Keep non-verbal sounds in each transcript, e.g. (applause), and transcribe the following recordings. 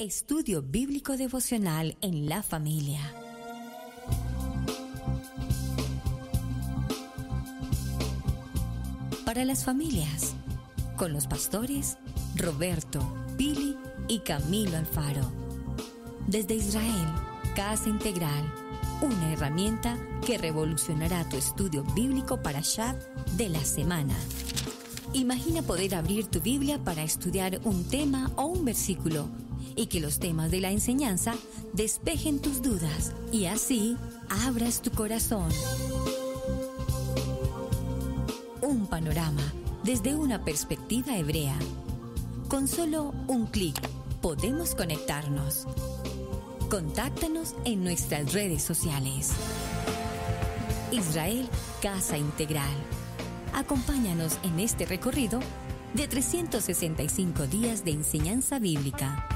Estudio Bíblico Devocional en la familia. Para las familias, con los pastores Roberto, Pili y Camilo Alfaro. Desde Israel, Casa Integral, una herramienta que revolucionará tu estudio bíblico para Shabbat de la semana. Imagina poder abrir tu Biblia para estudiar un tema o un versículo y que los temas de la enseñanza despejen tus dudas y así abras tu corazón. Un panorama desde una perspectiva hebrea. Con solo un clic podemos conectarnos. Contáctanos en nuestras redes sociales. Israel Casa Integral. Acompáñanos en este recorrido de 365 días de enseñanza bíblica.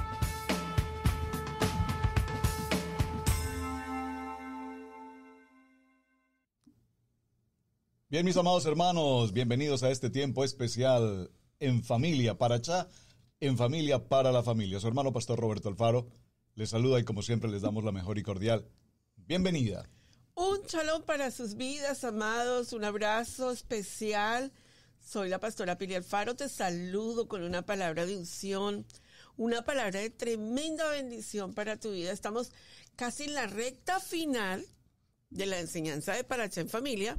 Bien, mis amados hermanos, bienvenidos a este tiempo especial en familia para Chá, en familia para la familia. Su hermano Pastor Roberto Alfaro les saluda y como siempre les damos la mejor y cordial bienvenida. Un chalón para sus vidas, amados, un abrazo especial. Soy la pastora Pili Alfaro, te saludo con una palabra de unción, una palabra de tremenda bendición para tu vida. Estamos casi en la recta final de la enseñanza de Parachá en familia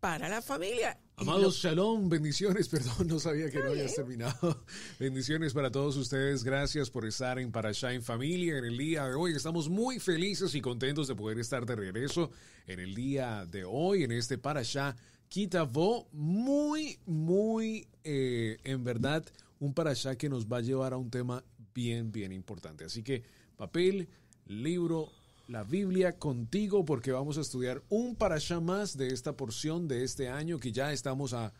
para la familia. Amados, shalom, bendiciones, (laughs) perdón, no sabía que no habías terminado. Bendiciones para todos ustedes, gracias por estar en Parashá en Familia en el día de hoy. Estamos muy felices y contentos de poder estar de regreso en el día de hoy, en este Parashá Kitavó, muy, muy, eh, en verdad, un Parashá que nos va a llevar a un tema bien, bien importante. Así que papel, libro, la Biblia contigo porque vamos a estudiar un parashá más de esta porción de este año que ya estamos a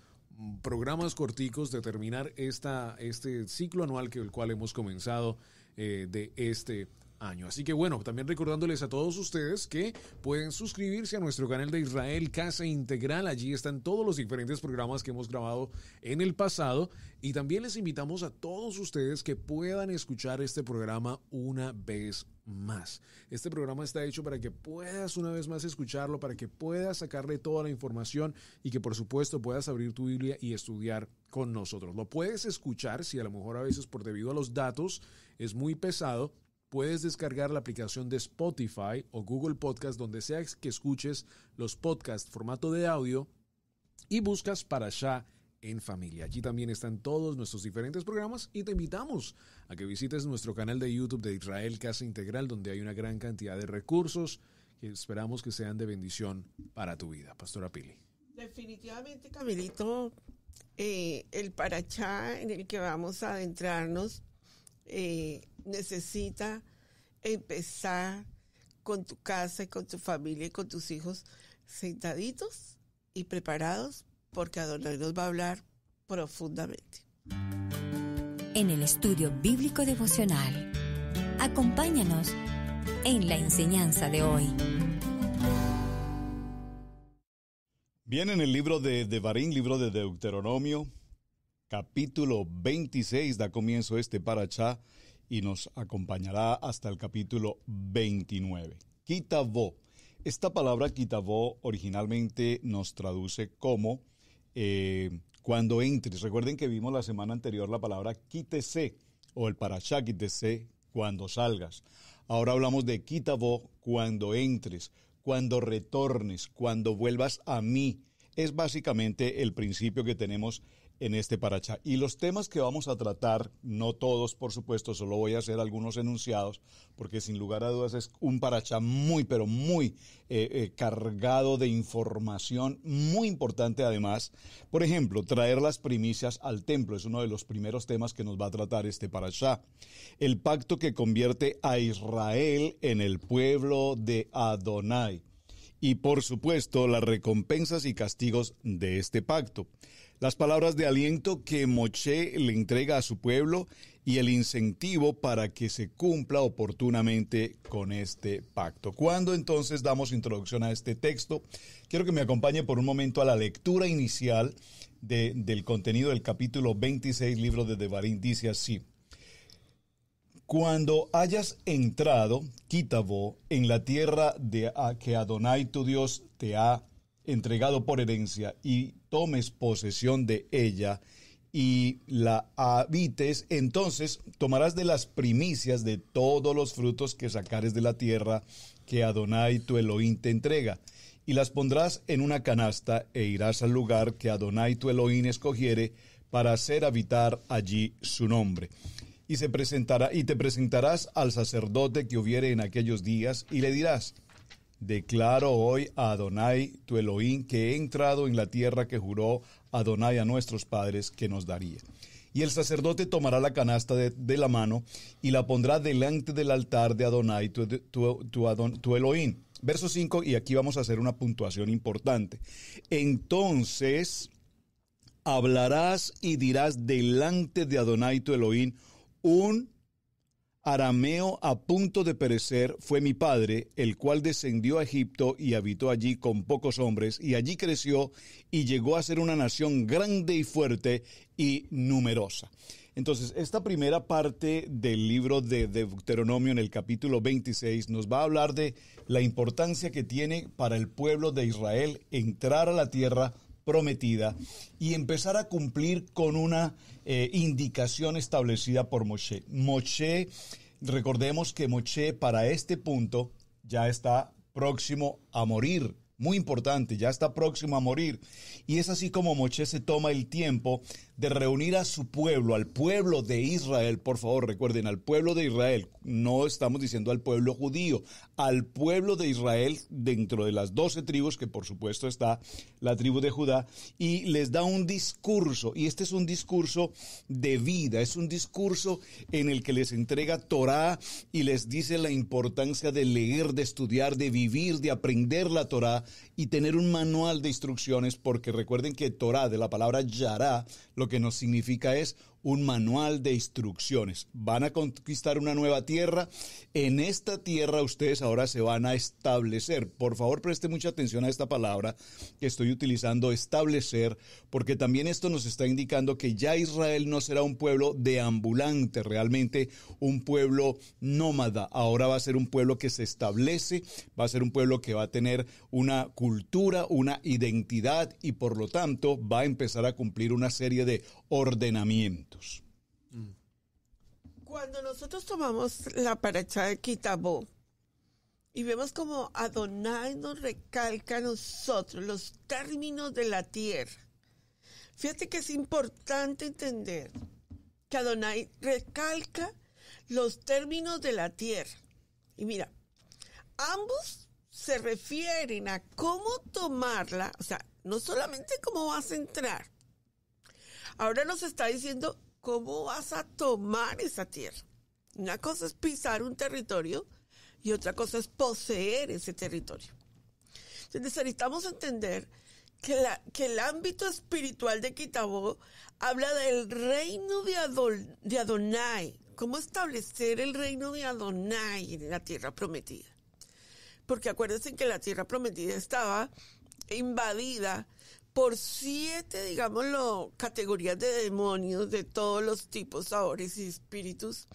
programas corticos de terminar esta, este ciclo anual que el cual hemos comenzado eh, de este Así que bueno, también recordándoles a todos ustedes que pueden suscribirse a nuestro canal de Israel Casa Integral. Allí están todos los diferentes programas que hemos grabado en el pasado. Y también les invitamos a todos ustedes que puedan escuchar este programa una vez más. Este programa está hecho para que puedas una vez más escucharlo, para que puedas sacarle toda la información y que por supuesto puedas abrir tu Biblia y estudiar con nosotros. Lo puedes escuchar si a lo mejor a veces por debido a los datos es muy pesado puedes descargar la aplicación de Spotify o Google Podcast, donde sea que escuches los podcasts formato de audio y buscas para allá en familia. Allí también están todos nuestros diferentes programas y te invitamos a que visites nuestro canal de YouTube de Israel Casa Integral, donde hay una gran cantidad de recursos que esperamos que sean de bendición para tu vida. Pastora Pili. Definitivamente, Camilito, eh, el parachá en el que vamos a adentrarnos eh, necesita empezar con tu casa y con tu familia y con tus hijos sentaditos y preparados porque Adonai nos va a hablar profundamente. En el estudio bíblico devocional, acompáñanos en la enseñanza de hoy. Bien, en el libro de Devarim, libro de Deuteronomio, capítulo 26 da comienzo este parachá y nos acompañará hasta el capítulo 29. Kitavó. Esta palabra Kitavó originalmente nos traduce como eh, cuando entres. Recuerden que vimos la semana anterior la palabra quítese o el parachá quítese cuando salgas. Ahora hablamos de Kitavó cuando entres, cuando retornes, cuando vuelvas a mí es básicamente el principio que tenemos en este paracha. Y los temas que vamos a tratar, no todos, por supuesto, solo voy a hacer algunos enunciados, porque sin lugar a dudas es un paracha muy, pero muy eh, eh, cargado de información, muy importante además. Por ejemplo, traer las primicias al templo es uno de los primeros temas que nos va a tratar este paracha. El pacto que convierte a Israel en el pueblo de Adonai y por supuesto las recompensas y castigos de este pacto. Las palabras de aliento que Moché le entrega a su pueblo y el incentivo para que se cumpla oportunamente con este pacto. Cuando entonces damos introducción a este texto, quiero que me acompañe por un momento a la lectura inicial del contenido del capítulo 26, libro de Devarim. Dice así. Cuando hayas entrado, quítavo, en la tierra de, que Adonai tu Dios te ha entregado por herencia, y tomes posesión de ella y la habites, entonces tomarás de las primicias de todos los frutos que sacares de la tierra que Adonai tu Elohim te entrega, y las pondrás en una canasta e irás al lugar que Adonai tu Elohim escogiere para hacer habitar allí su nombre y, se presentará, y te presentarás al sacerdote que hubiere en aquellos días y le dirás, declaro hoy a Adonai, tu Elohim, que he entrado en la tierra que juró Adonai a nuestros padres que nos daría. Y el sacerdote tomará la canasta de, la mano y la pondrá delante del altar de Adonai, tu, tu, tu Elohim. Verso 5, y aquí vamos a hacer una puntuación importante. Entonces hablarás y dirás delante de Adonai tu Elohim, un arameo a punto de perecer fue mi padre, el cual descendió a Egipto y habitó allí con pocos hombres, y allí creció y llegó a ser una nación grande y fuerte y numerosa. Entonces, esta primera parte del libro de Deuteronomio en el capítulo 26 nos va a hablar de la importancia que tiene para el pueblo de Israel entrar a la tierra prometida y empezar a cumplir con una eh, indicación establecida por Moshe. Moshe, recordemos que Moshe para este punto ya está próximo a morir. Muy importante, ya está próximo a morir. Y es así como Moshe se toma el tiempo de reunir a su pueblo, al pueblo de Israel, por favor recuerden, al pueblo de Israel, no estamos diciendo al pueblo judío, al pueblo de Israel dentro de las doce tribus, que por supuesto está la tribu de Judá, y les da un discurso, y este es un discurso de vida, es un discurso en el que les entrega Torá y les dice la importancia de leer, de estudiar, de vivir, de aprender la Torá y tener un manual de instrucciones, porque recuerden que Torá, de la palabra Yará, lo que nos significa es un manual de instrucciones. Van a conquistar una nueva tierra. En esta tierra ustedes ahora se van a establecer. Por favor, preste mucha atención a esta palabra que estoy utilizando, establecer, porque también esto nos está indicando que ya Israel no será un pueblo deambulante, realmente un pueblo nómada. Ahora va a ser un pueblo que se establece, va a ser un pueblo que va a tener una cultura, una identidad y por lo tanto va a empezar a cumplir una serie de ordenamientos. Cuando nosotros tomamos la paracha de Kitabó y vemos como Adonai nos recalca a nosotros los términos de la tierra, fíjate que es importante entender que Adonai recalca los términos de la tierra. Y mira, ambos se refieren a cómo tomarla, o sea, no solamente cómo vas a entrar, Ahora nos está diciendo cómo vas a tomar esa tierra. Una cosa es pisar un territorio y otra cosa es poseer ese territorio. Entonces necesitamos entender que, la, que el ámbito espiritual de Quitabó habla del reino de, de Adonai, cómo establecer el reino de Adonai en la tierra prometida. Porque acuérdense que la tierra prometida estaba invadida por siete, digámoslo, categorías de demonios de todos los tipos, sabores y espíritus.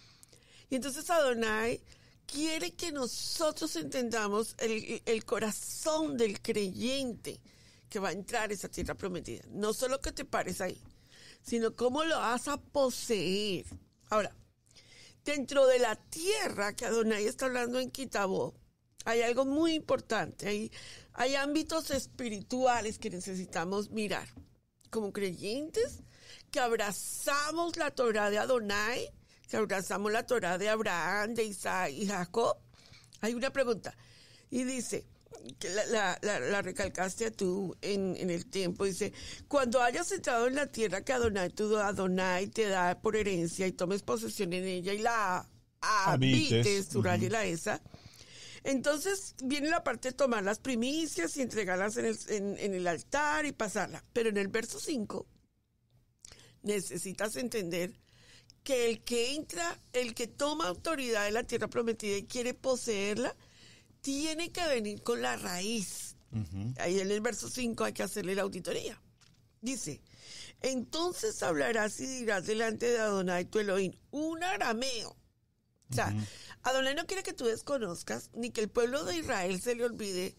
Y entonces Adonai quiere que nosotros entendamos el, corazón del creyente que va a entrar a esa tierra prometida. No solo que te pares ahí, sino cómo lo vas a poseer. Ahora, dentro de la tierra que Adonai está hablando en Quitabó, hay algo muy importante. ahí. Hay ámbitos espirituales que necesitamos mirar como creyentes, que abrazamos la Torah de Adonai, que abrazamos la Torah de Abraham, de Isaac y Jacob. Hay una pregunta y dice, que la, recalcaste tú en, el tiempo, dice, cuando hayas entrado en la tierra que Adonai, Adonai te da por herencia y tomes posesión en ella y la habites, la esa, entonces viene la parte de tomar las primicias y entregarlas en el, altar y pasarla. Pero en el verso 5 necesitas entender que el que entra, el que toma autoridad de la tierra prometida y quiere poseerla, tiene que venir con la raíz. Ahí en el verso 5 hay que hacerle la auditoría. Dice, entonces hablarás y dirás delante de Adonai tu Elohim, un arameo o sea, Adonai no quiere que tú desconozcas ni que el pueblo de Israel se le olvide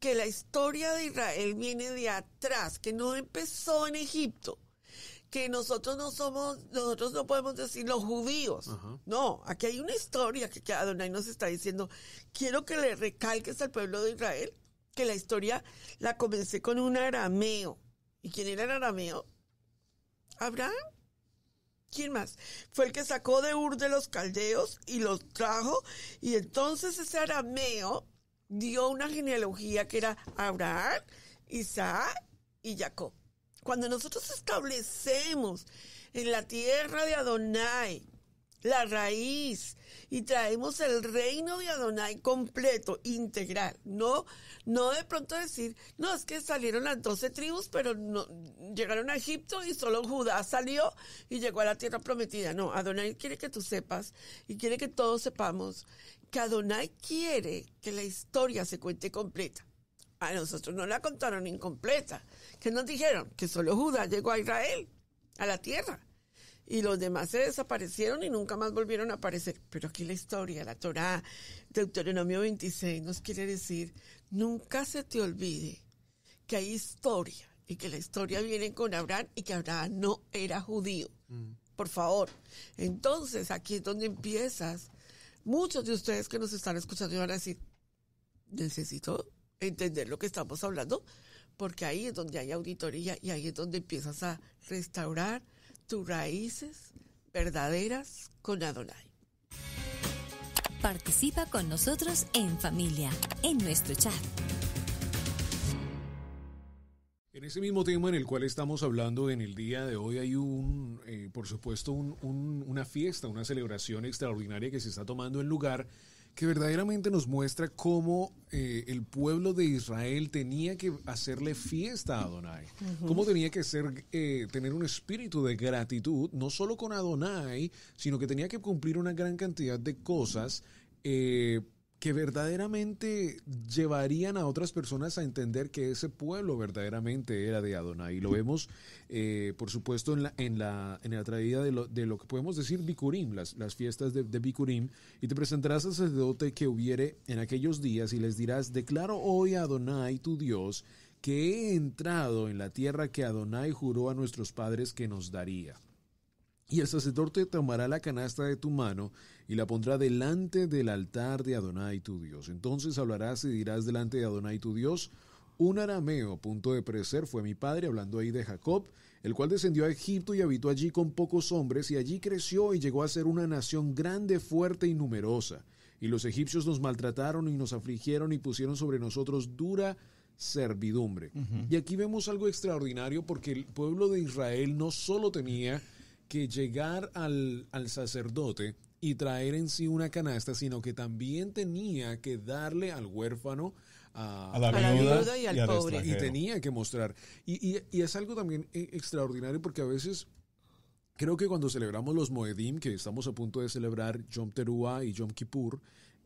que la historia de Israel viene de atrás, que no empezó en Egipto, que nosotros no somos, nosotros no podemos decir los judíos. No, aquí hay una historia que, que Adonai nos está diciendo, quiero que le recalques al pueblo de Israel que la historia la comencé con un arameo. ¿Y quién era el arameo? Abraham. ¿Quién más? Fue el que sacó de Ur de los caldeos y los trajo. Y entonces ese arameo dio una genealogía que era Abraham, Isaac y Jacob. Cuando nosotros establecemos en la tierra de Adonai la raíz y traemos el reino de Adonai completo, integral. No, no de pronto decir, no, es que salieron las doce tribus, pero no, llegaron a Egipto y solo Judá salió y llegó a la tierra prometida. No, Adonai quiere que tú sepas y quiere que todos sepamos que Adonai quiere que la historia se cuente completa. A nosotros no la contaron incompleta. Que nos dijeron? Que solo Judá llegó a Israel, a la tierra y los demás se desaparecieron y nunca más volvieron a aparecer. Pero aquí la historia, la Torá, Deuteronomio 26 nos quiere decir, nunca se te olvide que hay historia y que la historia viene con Abraham y que Abraham no era judío. Mm. Por favor. Entonces aquí es donde empiezas. Muchos de ustedes que nos están escuchando van a decir, necesito entender lo que estamos hablando, porque ahí es donde hay auditoría y ahí es donde empiezas a restaurar tus raíces verdaderas con Adonai. Participa con nosotros en familia, en nuestro chat. En ese mismo tema en el cual estamos hablando en el día de hoy hay un, eh, por supuesto, una fiesta, una celebración extraordinaria que se está tomando en lugar que verdaderamente nos muestra cómo eh, el pueblo de Israel tenía que hacerle fiesta a Adonai, cómo tenía que ser, eh, tener un espíritu de gratitud, no solo con Adonai, sino que tenía que cumplir una gran cantidad de cosas eh, que verdaderamente llevarían a otras personas a entender que ese pueblo verdaderamente era de Adonai. Y lo vemos, eh, por supuesto, en la, en la, en la traída de lo, de lo, que podemos decir Bikurim, las, las fiestas de, de Bikurim, y te presentarás ese sacerdote que hubiere en aquellos días y les dirás, declaro hoy a Adonai tu Dios, que he entrado en la tierra que Adonai juró a nuestros padres que nos daría. Y el sacerdote tomará la canasta de tu mano y la pondrá delante del altar de Adonai tu Dios. Entonces hablarás y dirás delante de Adonai tu Dios, un arameo, punto de perecer, fue mi padre, hablando ahí de Jacob, el cual descendió a Egipto y habitó allí con pocos hombres, y allí creció y llegó a ser una nación grande, fuerte y numerosa. Y los egipcios nos maltrataron y nos afligieron y pusieron sobre nosotros dura servidumbre. Y aquí vemos algo extraordinario porque el pueblo de Israel no solo tenía que llegar al, sacerdote y traer en sí una canasta, sino que también tenía que darle al huérfano, a, la, viuda, y al pobre. y tenía que mostrar. Y, y, es algo también eh, extraordinario porque a veces creo que cuando celebramos los Moedim, que estamos a punto de celebrar Yom Teruah y Yom Kippur,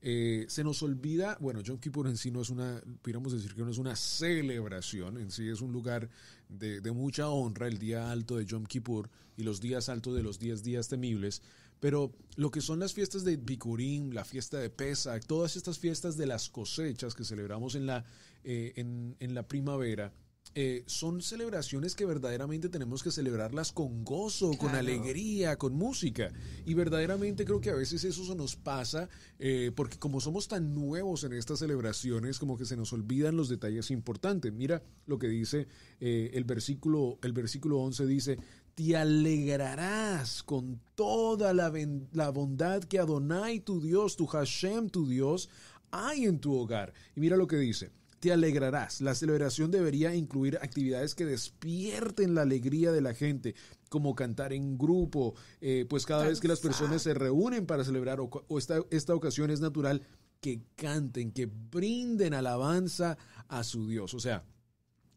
eh, se nos olvida, bueno, Yom Kippur en sí no es una, podríamos decir que no es una celebración, en sí es un lugar de, mucha honra, el día alto de Yom Kippur y los días altos de los 10 días temibles, pero lo que son las fiestas de Bikurim, la fiesta de pesa todas estas fiestas de las cosechas que celebramos en la, eh, en la primavera, eh, son celebraciones que verdaderamente tenemos que celebrarlas con gozo, con alegría, con música. Y verdaderamente creo que a veces eso se nos pasa eh, porque como somos tan nuevos en estas celebraciones, como que se nos olvidan los detalles importantes. Mira lo que dice eh, el, versículo, el versículo 11, dice, te alegrarás con toda la, la, bondad que Adonai tu Dios, tu Hashem tu Dios, hay en tu hogar. Y mira lo que dice te alegrarás. La celebración debería incluir actividades que despierten la alegría de la gente, como cantar en grupo, eh, pues cada vez que las personas se reúnen para celebrar o, esta, ocasión es natural que canten, que brinden alabanza a su Dios. O sea,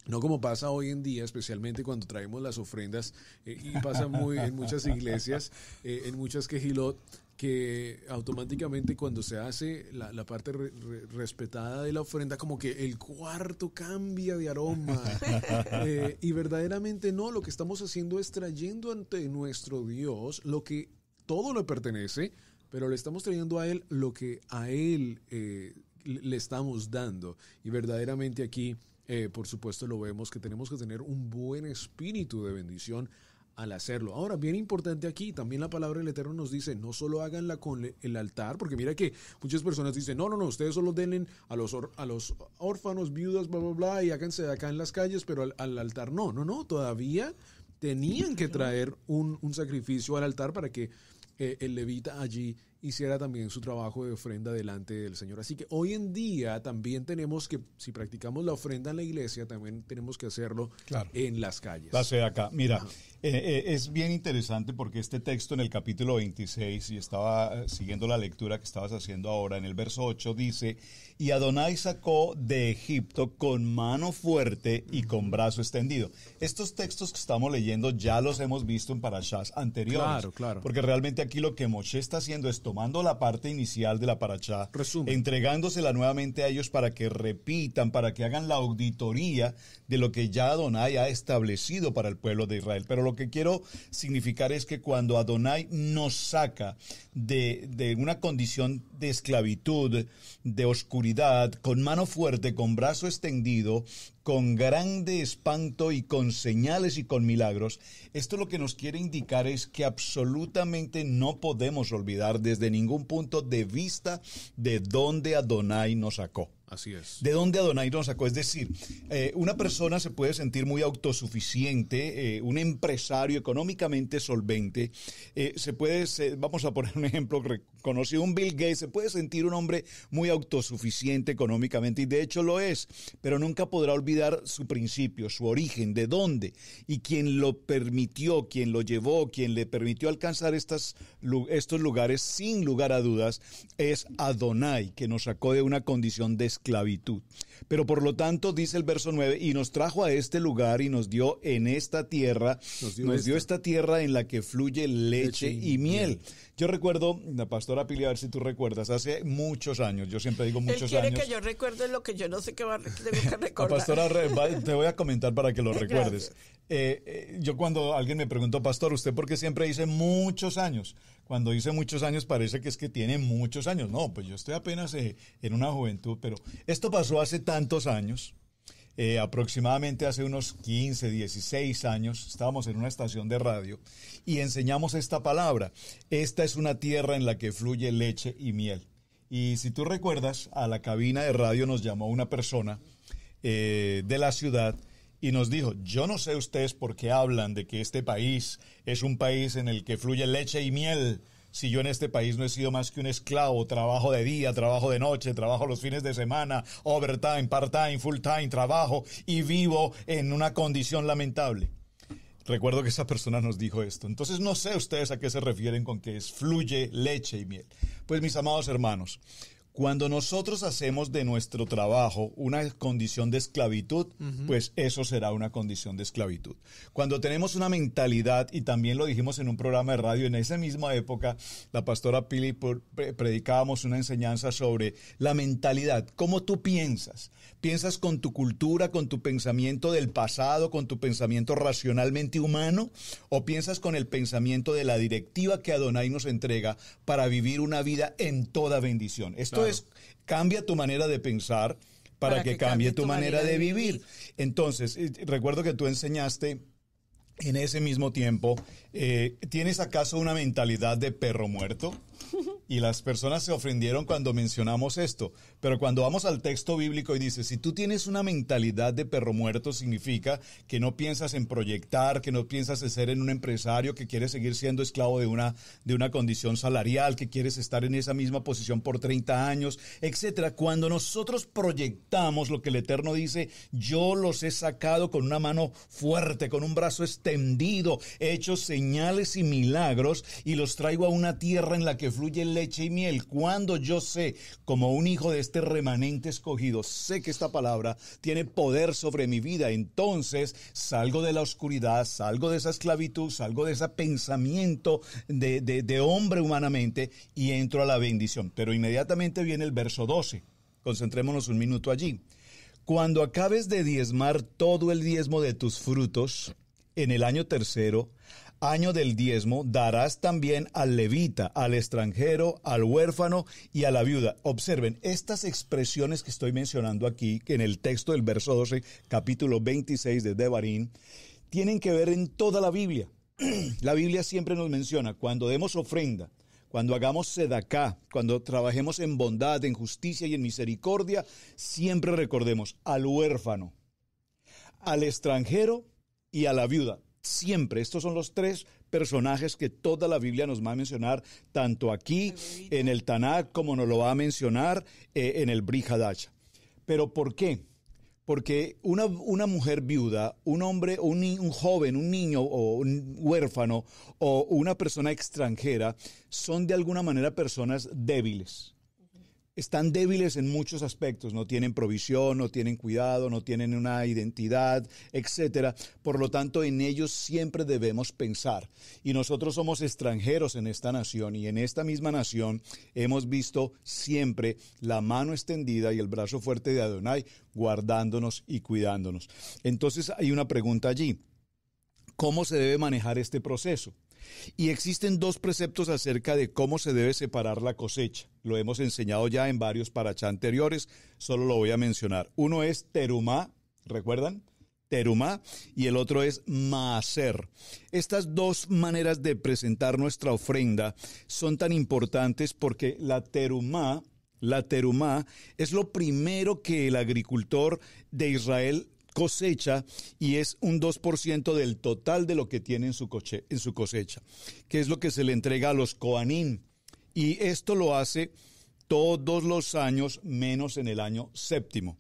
no como pasa hoy en día, especialmente cuando traemos las ofrendas, eh, y pasa muy en muchas iglesias, eh, en muchas quejilot, que automáticamente cuando se hace la, parte respetada de la ofrenda, como que el cuarto cambia de aroma. (laughs) Eh, y verdaderamente no, lo que estamos haciendo es trayendo ante nuestro Dios lo que todo le pertenece, pero le estamos trayendo a Él lo que a Él eh, le estamos dando. Y verdaderamente aquí, eh, por supuesto, lo vemos que tenemos que tener un buen espíritu de bendición al hacerlo. Ahora, bien importante aquí, también la palabra del Eterno nos dice, no solo háganla con el altar, porque mira que muchas personas dicen, no, no, no, ustedes solo denen a los, a los órfanos, viudas, bla, bla, bla, y háganse de acá en las calles, pero al, altar no, no, no, todavía tenían que traer un, sacrificio al altar para que eh, el levita allí hiciera también su trabajo de ofrenda delante del Señor. Así que hoy en día también tenemos que, si practicamos la ofrenda en la iglesia, también tenemos que hacerlo en las calles. Pase acá. Mira, eh, eh, es bien interesante porque este texto en el capítulo 26, y estaba eh, siguiendo la lectura que estabas haciendo ahora, en el verso 8 dice, y Adonai sacó de Egipto con mano fuerte y con brazo extendido. Estos textos que estamos leyendo ya los hemos visto en parashas anteriores. Claro, Porque realmente aquí lo que Moshe está haciendo es tomando la parte inicial de la Paracha, entregándosela nuevamente a ellos para que repitan, para que hagan la auditoría de lo que ya Adonai ha establecido para el pueblo de Israel. Pero lo lo que quiero significar es que cuando Adonai nos saca de, de una condición de esclavitud, de oscuridad, con mano fuerte, con brazo extendido, con grande espanto y con señales y con milagros. Esto lo que nos quiere indicar es que absolutamente no podemos olvidar desde ningún punto de vista de dónde Adonai nos sacó. Así es. ¿De dónde Adonai nos sacó? Es decir, eh, una persona se puede sentir muy autosuficiente, eh, un empresario económicamente solvente, eh, se puede, vamos a poner un ejemplo conocido, un Bill Gates, se puede sentir un hombre muy autosuficiente económicamente, y de hecho lo es, pero nunca podrá olvidar su principio, su origen, de dónde, y quien lo permitió, quien lo llevó, quien le permitió alcanzar estos lugares, sin lugar a dudas, es Adonai, que nos sacó de una condición de esclavitud. Pero por lo tanto, dice el verso 9, y nos trajo a este lugar y nos dio en esta tierra, nos dio, este. esta. tierra en la que fluye leche, y, miel. Yo recuerdo, la pastora Pili, a ver si tú recuerdas, hace muchos años, yo siempre digo muchos Él quiere que yo recuerde lo que yo no sé qué va, a recordar. pastora, te voy a comentar para que lo (laughs) recuerdes. Eh, eh, yo cuando alguien me preguntó, pastor, ¿usted por qué siempre dice muchos años? cuando dice muchos años parece que es que tiene muchos años. No, pues yo estoy apenas eh, en una juventud, pero esto pasó hace tantos años. Eh, aproximadamente hace unos 15, 16 años, estábamos en una estación de radio y enseñamos esta palabra. Esta es una tierra en la que fluye leche y miel. Y si tú recuerdas, a la cabina de radio nos llamó una persona eh, de la ciudad y nos dijo, yo no sé ustedes por qué hablan de que este país es un país en el que fluye leche y miel, si yo en este país no he sido más que un esclavo, trabajo de día, trabajo de noche, trabajo los fines de semana, overtime, part-time, full-time, trabajo y vivo en una condición lamentable. Recuerdo que esa persona nos dijo esto. Entonces no sé ustedes a qué se refieren con que es fluye leche y miel. Pues mis amados hermanos, cuando nosotros hacemos de nuestro trabajo una condición de esclavitud, pues eso será una condición de esclavitud. Cuando tenemos una mentalidad, y también lo dijimos en un programa de radio, en esa misma época, la pastora Pili predicábamos una enseñanza sobre la mentalidad, cómo tú piensas piensas con tu cultura, con tu pensamiento del pasado, con tu pensamiento racionalmente humano, o piensas con el pensamiento de la directiva que Adonai nos entrega para vivir una vida en toda bendición. Esto es, cambia tu manera de pensar para, que, cambie, tu, manera, de, vivir. Entonces, eh, recuerdo que tú enseñaste en ese mismo tiempo, eh, ¿tienes acaso una mentalidad de perro muerto? (laughs) Y las personas se ofendieron cuando mencionamos esto. Pero cuando vamos al texto bíblico y dice, si tú tienes una mentalidad de perro muerto, significa que no piensas en proyectar, que no piensas en ser en un empresario, que quieres seguir siendo esclavo de una, de una condición salarial, que quieres estar en esa misma posición por 30 años, etcétera. Cuando nosotros proyectamos lo que el Eterno dice, yo los he sacado con una mano fuerte, con un brazo extendido, he hecho señales y milagros y los traigo a una tierra en la que fluye leche y miel. Cuando yo sé, como un hijo de este remanente escogido, sé que esta palabra tiene poder sobre mi vida, entonces salgo de la oscuridad, salgo de esa esclavitud, salgo de ese pensamiento de, de hombre humanamente y entro a la bendición. Pero inmediatamente viene el verso 12. Concentrémonos un minuto allí. Cuando acabes de diezmar todo el diezmo de tus frutos, en el año tercero, año del diezmo, darás también al levita, al extranjero, al huérfano y a la viuda. Observen, estas expresiones que estoy mencionando aquí, que en el texto del verso 12, capítulo 26 de Devarim, tienen que ver en toda la Biblia. (clears throat) la Biblia siempre nos menciona, cuando demos ofrenda, cuando hagamos sedacá, cuando trabajemos en bondad, en justicia y en misericordia, siempre recordemos al huérfano, al extranjero y a la viuda siempre. Estos son los tres personajes que toda la Biblia nos va a mencionar, tanto aquí en el Tanakh como nos lo va a mencionar eh, en el Brihadash. Pero ¿por qué? Porque una, mujer viuda, un hombre, un joven, un niño o un huérfano o una persona extranjera son de alguna manera personas débiles están débiles en muchos aspectos, no tienen provisión, no tienen cuidado, no tienen una identidad, etcétera. Por lo tanto, en ellos siempre debemos pensar. Y nosotros somos extranjeros en esta nación y en esta misma nación hemos visto siempre la mano extendida y el brazo fuerte de Adonai guardándonos y cuidándonos. Entonces, hay una pregunta allí. ¿Cómo se debe manejar este proceso? Y existen dos preceptos acerca de cómo se debe separar la cosecha. Lo hemos enseñado ya en varios parachá anteriores, solo lo voy a mencionar. Uno es terumá, ¿recuerdan? Terumá y el otro es maaser. Estas dos maneras de presentar nuestra ofrenda son tan importantes porque la terumá la terumá es lo primero que el agricultor de Israel cosecha y es un 2% del total de lo que tiene en su, cosecha, que es lo que se le entrega a los coanín Y esto lo hace todos los años, menos en el año séptimo.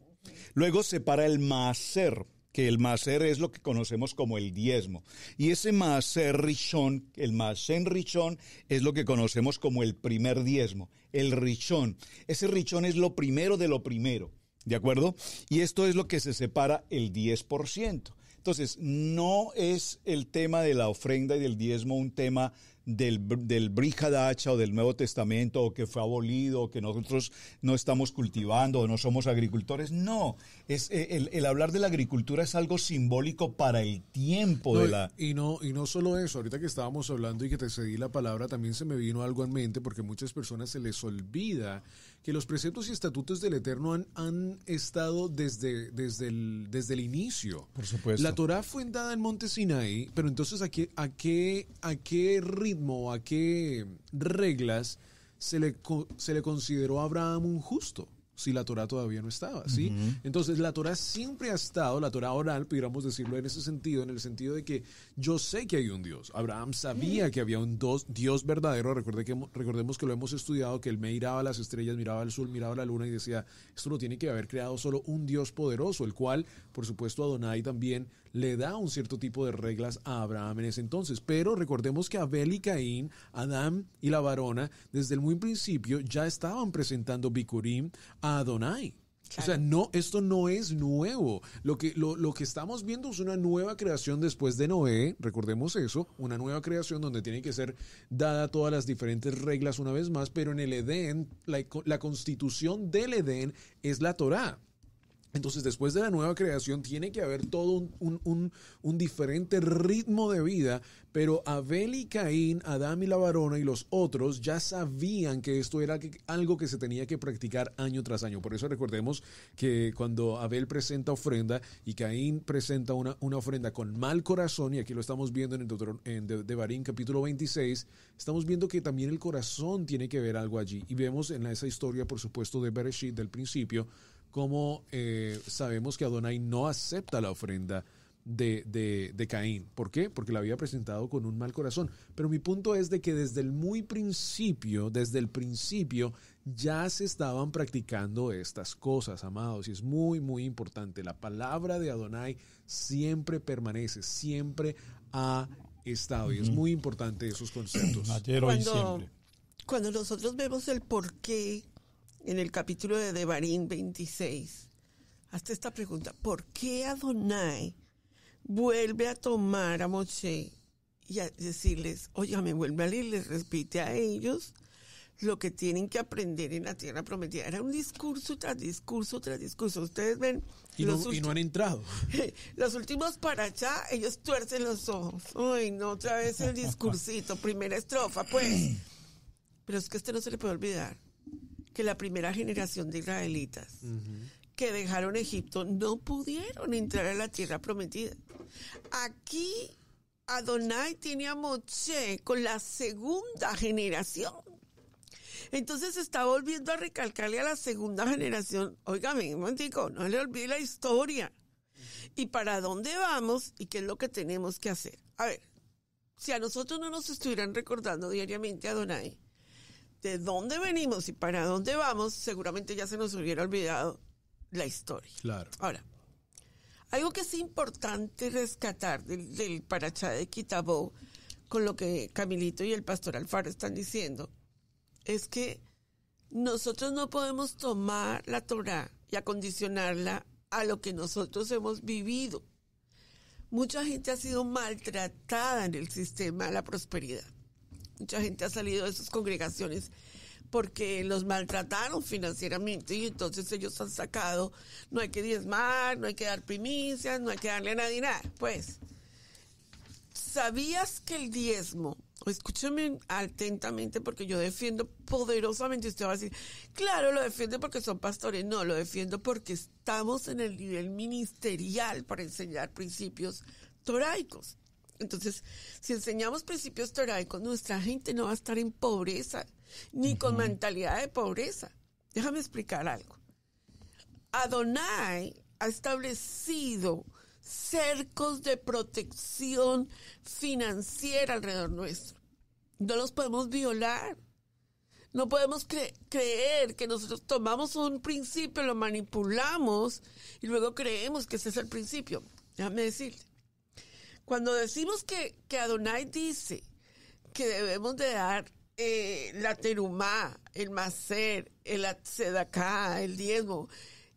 Luego se para el maser, que el maser es lo que conocemos como el diezmo. Y ese maser richón, el masen richón, es lo que conocemos como el primer diezmo, el richón. Ese richón es lo primero de lo primero ¿De acuerdo? Y esto es lo que se separa el 10%. Entonces, no es el tema de la ofrenda y del diezmo un tema del, del Brihadacha o del Nuevo Testamento o que fue abolido o que nosotros no estamos cultivando o no somos agricultores. No, es eh, el, hablar de la agricultura es algo simbólico para el tiempo de la... Y no, y no solo eso, ahorita que estábamos hablando y que te cedí la palabra, también se me vino algo en mente porque muchas personas se les olvida que los preceptos y estatutos del Eterno han, han estado desde, desde, el, desde el inicio. Por supuesto. La Torah fue dada en Monte sinai pero entonces ¿a qué, a qué, a qué ritmo, a qué reglas se le, se le consideró a Abraham un justo? si la Torah todavía no estaba, ¿sí? Entonces, la Torah siempre ha estado, la Torah oral, pudiéramos decirlo en ese sentido, en el sentido de que yo sé que hay un Dios. Abraham sabía mm. que había un Dios verdadero. Recuerde que, recordemos que lo hemos estudiado, que él miraba las estrellas, miraba el sol, miraba la luna y decía, esto no tiene que haber creado solo un Dios poderoso, el cual, por supuesto, Adonai también le da un cierto tipo de reglas a Abraham en ese entonces. Pero recordemos que Abel y Caín, Adán y la varona, desde el muy principio ya estaban presentando Bikurim a Adonai. O sea, no, esto no es nuevo. Lo que, lo, lo, que estamos viendo es una nueva creación después de Noé, recordemos eso, una nueva creación donde tienen que ser dadas todas las diferentes reglas una vez más, pero en el Edén, la, la constitución del Edén es la Torá. Entonces, después de la nueva creación, tiene que haber todo un, diferente ritmo de vida, pero Abel y Caín, Adán y la varona y los otros ya sabían que esto era algo que se tenía que practicar año tras año. Por eso recordemos que cuando Abel presenta ofrenda y Caín presenta una, una ofrenda con mal corazón, y aquí lo estamos viendo en, el de, Barín, capítulo 26, estamos viendo que también el corazón tiene que ver algo allí. Y vemos en esa historia, por supuesto, de Bereshit del principio, como eh, sabemos que Adonai no acepta la ofrenda de, Caín. ¿Por qué? Porque la había presentado con un mal corazón. Pero mi punto es de que desde el muy principio, desde el principio, ya se estaban practicando estas cosas, amados. Y es muy, muy importante. La palabra de Adonai siempre permanece, siempre ha estado. Y es muy importante esos conceptos. Ayer, hoy, siempre. Cuando nosotros vemos el por qué en el capítulo de Devarim 26, hasta esta pregunta, ¿por qué Adonai vuelve a tomar a Moshe y a decirles, oye, me vuelve a leer, les repite a ellos lo que tienen que aprender en la tierra prometida. Era un discurso tras discurso tras discurso. Ustedes ven. Y, no, han entrado. (laughs) los últimos para allá, ellos tuercen los ojos. Ay, no, otra vez el discursito, primera estrofa, pues. Pero es que a este no se le puede olvidar que la primera generación de israelitas que dejaron Egipto no pudieron entrar a la tierra prometida. Aquí Adonai tiene a Moche con la segunda generación. Entonces está volviendo a recalcarle a la segunda generación, oígame, momentico, no le olvide la historia. ¿Y para dónde vamos y qué es lo que tenemos que hacer? A ver, si a nosotros no nos estuvieran recordando diariamente a Adonai, de dónde venimos y para dónde vamos, seguramente ya se nos hubiera olvidado la historia. Claro. Ahora, algo que es importante rescatar del, del Parachá de Quitabó, con lo que Camilito y el pastor Alfaro están diciendo, es que nosotros no podemos tomar la Torah y acondicionarla a lo que nosotros hemos vivido. Mucha gente ha sido maltratada en el sistema de la prosperidad. Mucha gente ha salido de sus congregaciones porque los maltrataron financieramente y entonces ellos han sacado, no hay que diezmar, no hay que dar primicias, no hay que darle a nadie nada. Pues, ¿sabías que el diezmo escúchame atentamente porque yo defiendo poderosamente. Usted va a decir, claro, lo defiendo porque son pastores. No, lo defiendo porque estamos en el nivel ministerial para enseñar principios toraicos. Entonces, si enseñamos principios toraicos, nuestra gente no va a estar en pobreza, ni con mentalidad de pobreza. Déjame explicar algo. Adonai ha establecido cercos de protección financiera alrededor nuestro. No los podemos violar. No podemos creer que nosotros tomamos un principio, lo manipulamos y luego creemos que ese es el principio. Déjame decirte. Cuando decimos que, que Adonai dice que debemos de dar eh, la terumá, el macer, el atzedaká, el diezmo,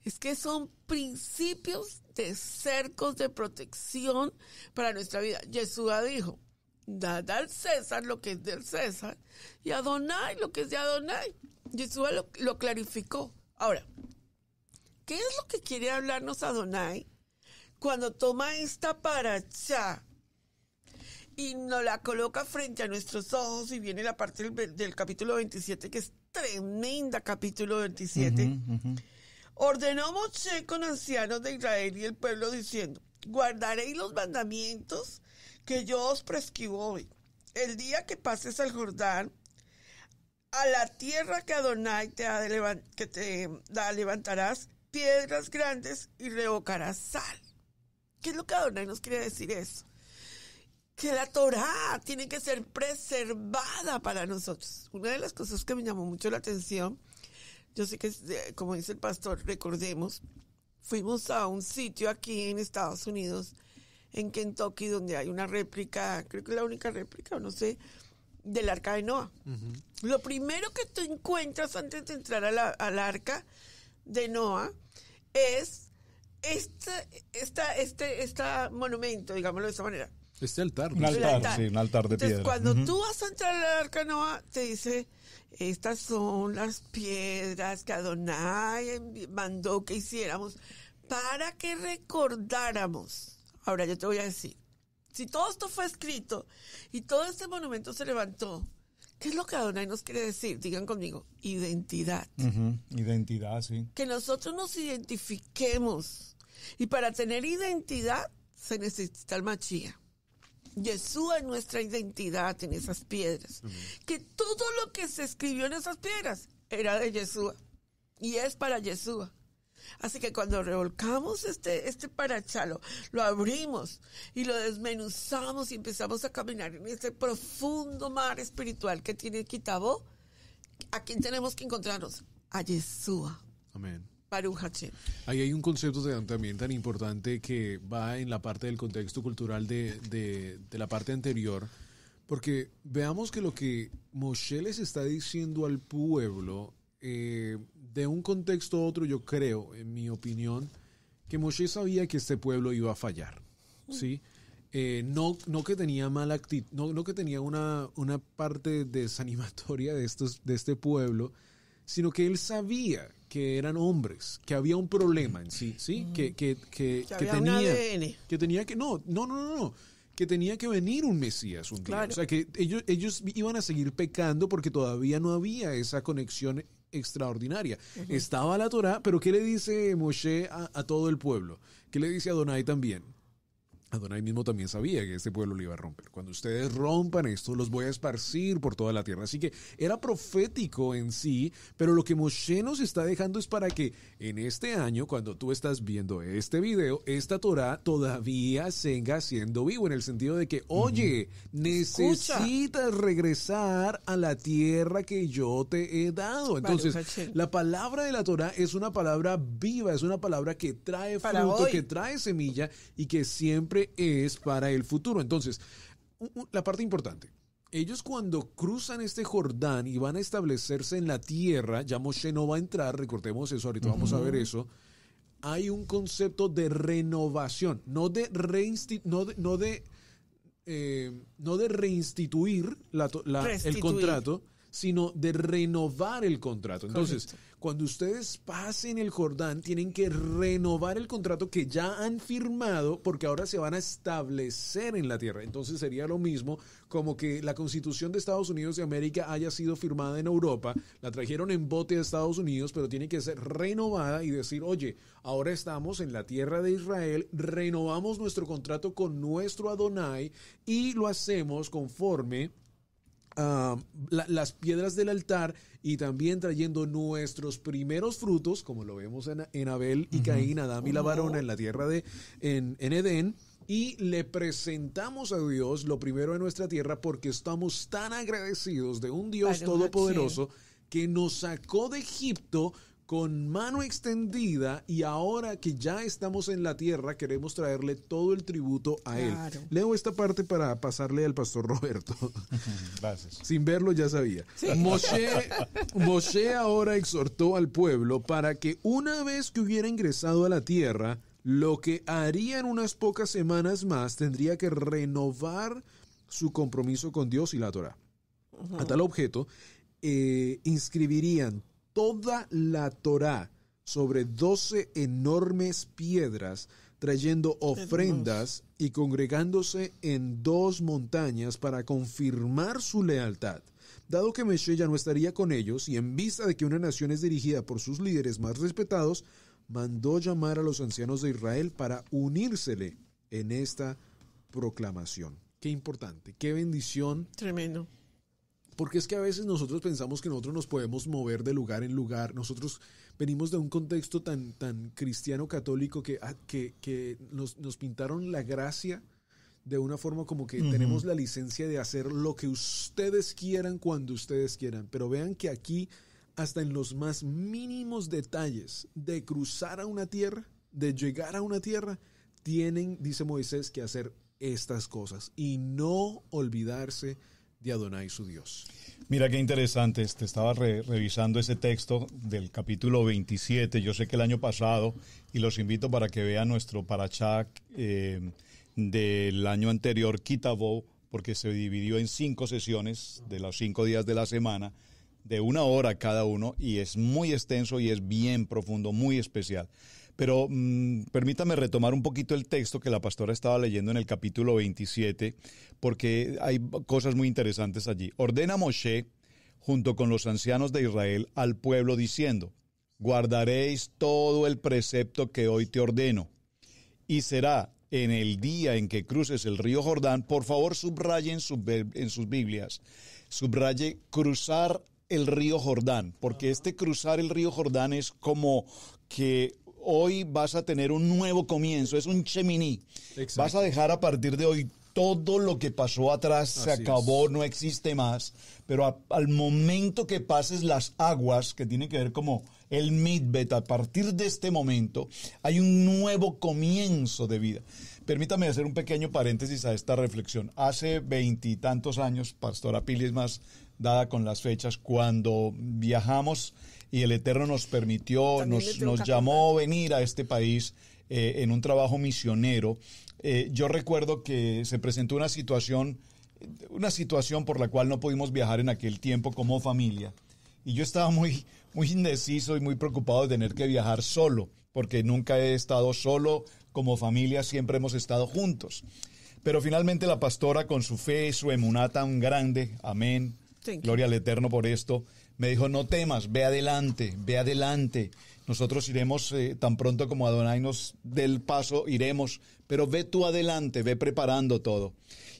es que son principios de cercos de protección para nuestra vida. Yeshua dijo, da al César lo que es del César y Adonai lo que es de Adonai. Yeshua lo, lo clarificó. Ahora, ¿qué es lo que quiere hablarnos Adonai? cuando toma esta paracha y nos la coloca frente a nuestros ojos y viene la parte del, capítulo 27, que es tremenda capítulo 27, ordenó Moche con ancianos de Israel y el pueblo diciendo, guardaréis los mandamientos que yo os prescribo hoy. El día que pases al Jordán, a la tierra que Adonai te, te da levantarás piedras grandes y revocarás sal. ¿Qué es lo que Adonai nos quiere decir eso? Que la Torah tiene que ser preservada para nosotros. Una de las cosas que me llamó mucho la atención, yo sé que, eh, como dice el pastor, recordemos, fuimos a un sitio aquí en Estados Unidos, en Kentucky, donde hay una réplica, creo que es la única réplica, o no sé, del arca de Noah. Lo primero que tú encuentras antes de entrar al arca de Noah es este, esta, este, monumento, digámoslo de esa manera. Este altar. Un altar, sí, un altar de Entonces, piedra. Cuando tú vas a entrar a la canoa, te dice, estas son las piedras que Adonai mandó que hiciéramos para que recordáramos. Ahora yo te voy a decir, si todo esto fue escrito y todo este monumento se levantó ¿Qué es lo que Adonai nos quiere decir? Digan conmigo, identidad. Identidad, sí. Que nosotros nos identifiquemos. Y para tener identidad se necesita el machía. Yeshua es nuestra identidad en esas piedras. Que todo lo que se escribió en esas piedras era de Yeshua. Y es para Jesús. Así que cuando revolcamos este, este parachalo, lo abrimos y lo desmenuzamos y empezamos a caminar en este profundo mar espiritual que tiene Kitabó ¿a quién tenemos que encontrarnos? A Yeshua. Amén. Ahí hay un concepto también tan importante que va en la parte del contexto cultural de, la parte anterior, porque veamos que lo que Moshe les está diciendo al pueblo eh, de un contexto a otro, yo creo, en mi opinión, que Moshe sabía que este pueblo iba a fallar. ¿sí? Eh, no, no que tenía que tenía una, parte desanimatoria de, estos, de este pueblo, sino que él sabía que eran hombres, que había un problema en sí, ¿sí? Que, que, que, tenía, que tenía que, no, no, no, no, que tenía que venir un Mesías un O sea, que ellos, ellos iban a seguir pecando porque todavía no había esa conexión extraordinaria. Estaba la Torá, pero ¿qué le dice Moshe a, a todo el pueblo? ¿Qué le dice a Donai también? Adonai mismo también sabía que este pueblo lo iba a romper. Cuando ustedes rompan esto, los voy a esparcir por toda la tierra. Así que era profético en sí, pero lo que Moshe nos está dejando es para que en este año, cuando tú estás viendo este video, esta Torah todavía siga siendo vivo, en el sentido de que, oye, necesitas regresar a la tierra que yo te he dado. Entonces, la palabra de la Torah es una palabra viva, es una palabra que trae fruto, que trae semilla y que siempre es para el futuro. Entonces, la parte importante. Ellos cuando cruzan este Jordán y van a establecerse en la tierra, ya Moshe no va a entrar, recordemos eso, ahorita vamos a ver eso, hay un concepto de renovación, no de, no de, no de, eh, no de reinstituir el contrato, sino de renovar el contrato. Entonces, cuando ustedes pasen el Jordán, tienen que renovar el contrato que ya han firmado porque ahora se van a establecer en la tierra. Entonces sería lo mismo como que la constitución de Estados Unidos de América haya sido firmada en Europa, la trajeron en bote a Estados Unidos, pero tiene que ser renovada y decir, oye, ahora estamos en la tierra de Israel, renovamos nuestro contrato con nuestro Adonai y lo hacemos conforme Ah, las piedras del altar y también trayendo nuestros primeros frutos, como lo vemos en, Abel y Caín, Adán y la oh. varona en la tierra de en, en Edén y le presentamos a Dios lo primero de nuestra tierra porque estamos tan agradecidos de un Dios todopoderoso que nos sacó de Egipto con mano extendida y ahora que ya estamos en la tierra queremos traerle todo el tributo a él. Leo esta parte para pasarle al pastor Roberto. (laughs) Sin verlo ya sabía. Moshe, ahora exhortó al pueblo para que una vez que hubiera ingresado a la tierra, lo que harían unas pocas semanas más tendría que renovar su compromiso con Dios y la Torah. A tal objeto, eh, inscribirían toda la Torá sobre doce enormes piedras, trayendo ofrendas y congregándose en dos montañas para confirmar su lealtad. Dado que Meshe ya no estaría con ellos y en vista de que una nación es dirigida por sus líderes más respetados, mandó llamar a los ancianos de Israel para unírsele en esta proclamación. Qué importante, qué bendición. Tremendo. Porque es que a veces nosotros pensamos que nosotros nos podemos mover de lugar en lugar. Nosotros venimos de un contexto tan, tan cristiano católico que, ah, que, nos, pintaron la gracia de una forma como que tenemos la licencia de hacer lo que ustedes quieran cuando ustedes quieran. Pero vean que aquí, hasta en los más mínimos detalles de cruzar a una tierra, de llegar a una tierra, tienen, dice Moisés, que hacer estas cosas y no olvidarse de Adonai su Dios. Mira qué interesante, este, estaba revisando ese texto del capítulo 27, yo sé que el año pasado, y los invito para que vean nuestro parachá eh, del año anterior, Kitabo, porque se dividió en cinco sesiones de los cinco días de la semana, de una hora cada uno, y es muy extenso y es bien profundo, muy especial. Pero mm, permítame retomar un poquito el texto que la pastora estaba leyendo en el capítulo 27, porque hay cosas muy interesantes allí. Ordena Moshe, junto con los ancianos de Israel, al pueblo diciendo, guardaréis todo el precepto que hoy te ordeno. Y será en el día en que cruces el río Jordán, por favor subrayen en sus Biblias, subraye cruzar el río Jordán, porque este cruzar el río Jordán es como que hoy vas a tener un nuevo comienzo, es un cheminí. Vas a dejar a partir de hoy todo lo que pasó atrás se acabó, no existe más. Pero al momento que pases las aguas, que tiene que ver como el midbet, a partir de este momento hay un nuevo comienzo de vida. Permítame hacer un pequeño paréntesis a esta reflexión. Hace veintitantos años, Pastora Pili es más dada con las fechas, cuando viajamos y el Eterno nos permitió, nos, nos llamó a venir a este país eh, en un trabajo misionero. Eh, yo recuerdo que se presentó una situación, una situación por la cual no pudimos viajar en aquel tiempo como familia. Y yo estaba muy, muy indeciso y muy preocupado de tener que viajar solo, porque nunca he estado solo, como familia siempre hemos estado juntos. Pero finalmente la pastora con su fe, y su emuná tan grande, amén, Gloria al Eterno por esto me dijo, no temas, ve adelante, ve adelante. Nosotros iremos eh, tan pronto como Adonai nos dé el paso, iremos, pero ve tú adelante, ve preparando todo.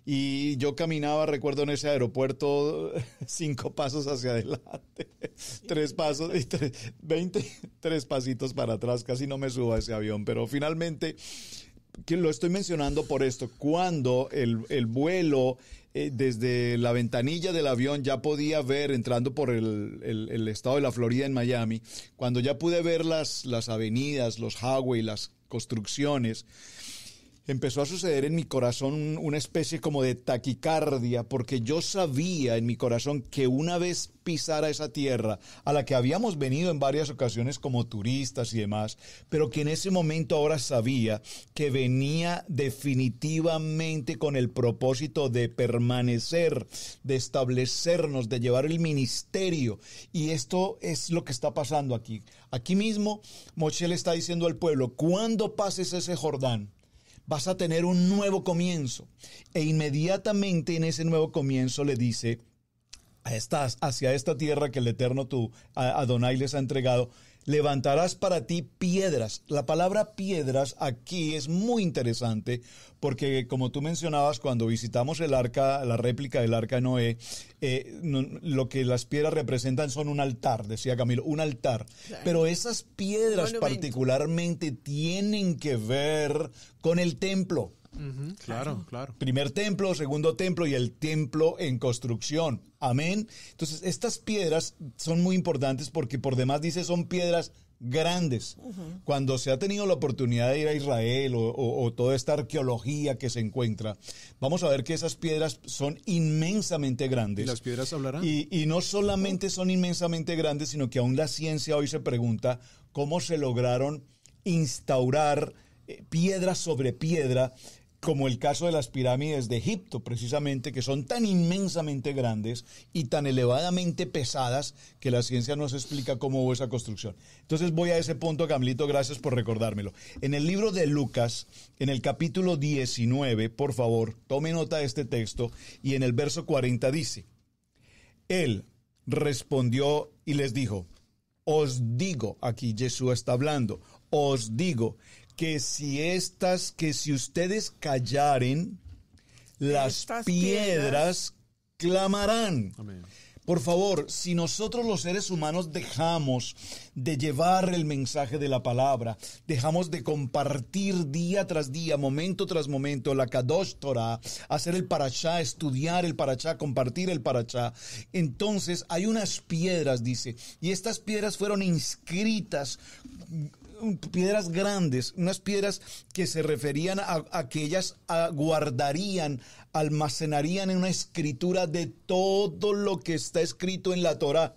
Y yo caminaba, recuerdo, en ese aeropuerto (laughs) cinco pasos hacia adelante, (laughs) tres pasos, y (laughs) tres pasitos para atrás, casi no me subo a ese avión, pero finalmente que lo estoy mencionando por esto, cuando el, el vuelo eh, desde la ventanilla del avión ya podía ver, entrando por el, estado de la Florida en Miami, cuando ya pude ver las, las avenidas, los highway, las construcciones, empezó a suceder en mi corazón una especie como de taquicardia, porque yo sabía en mi corazón que una vez pisara esa tierra, a la que habíamos venido en varias ocasiones como turistas y demás, pero que en ese momento ahora sabía que venía definitivamente con el propósito de permanecer, de establecernos, de llevar el ministerio. Y esto es lo que está pasando aquí. Aquí mismo, Mochel está diciendo al pueblo, ¿cuándo pases ese Jordán, vas a tener un nuevo comienzo. E inmediatamente en ese nuevo comienzo le dice, estás hacia esta tierra que el Eterno tú, Adonai les ha entregado, levantarás para ti piedras. La palabra piedras aquí es muy interesante porque como tú mencionabas, cuando visitamos el arca, la réplica del arca de Noé, eh, lo que las piedras representan son un altar, decía Camilo, un altar. Pero esas piedras particularmente tienen que ver con el templo claro, claro. Primer templo, segundo templo y el templo en construcción. Amén. Entonces, estas piedras son muy importantes porque por demás dice son piedras grandes. Cuando se ha tenido la oportunidad de ir a Israel o, toda esta arqueología que se encuentra, vamos a ver que esas piedras son inmensamente grandes. ¿Y las piedras hablarán? Y, no solamente son inmensamente grandes, sino que aún la ciencia hoy se pregunta cómo se lograron instaurar eh, piedra sobre piedra como el caso de las pirámides de Egipto, precisamente, que son tan inmensamente grandes y tan elevadamente pesadas que la ciencia nos explica cómo hubo esa construcción. Entonces voy a ese punto, Camlito, gracias por recordármelo. En el libro de Lucas, en el capítulo 19, por favor, tome nota de este texto, y en el verso 40 dice, Él respondió y les dijo, os digo, aquí Jesús está hablando, os digo que si estas, que si ustedes callaren, las piedras, clamarán. Por favor, si nosotros los seres humanos dejamos de llevar el mensaje de la palabra, dejamos de compartir día tras día, momento tras momento, la Kadosh Torah, hacer el parachá, estudiar el parachá, compartir el parachá, entonces hay unas piedras, dice, y estas piedras fueron inscritas piedras grandes, unas piedras que se referían a, aquellas que ellas ah, guardarían, almacenarían en una escritura de todo lo que está escrito en la Torah.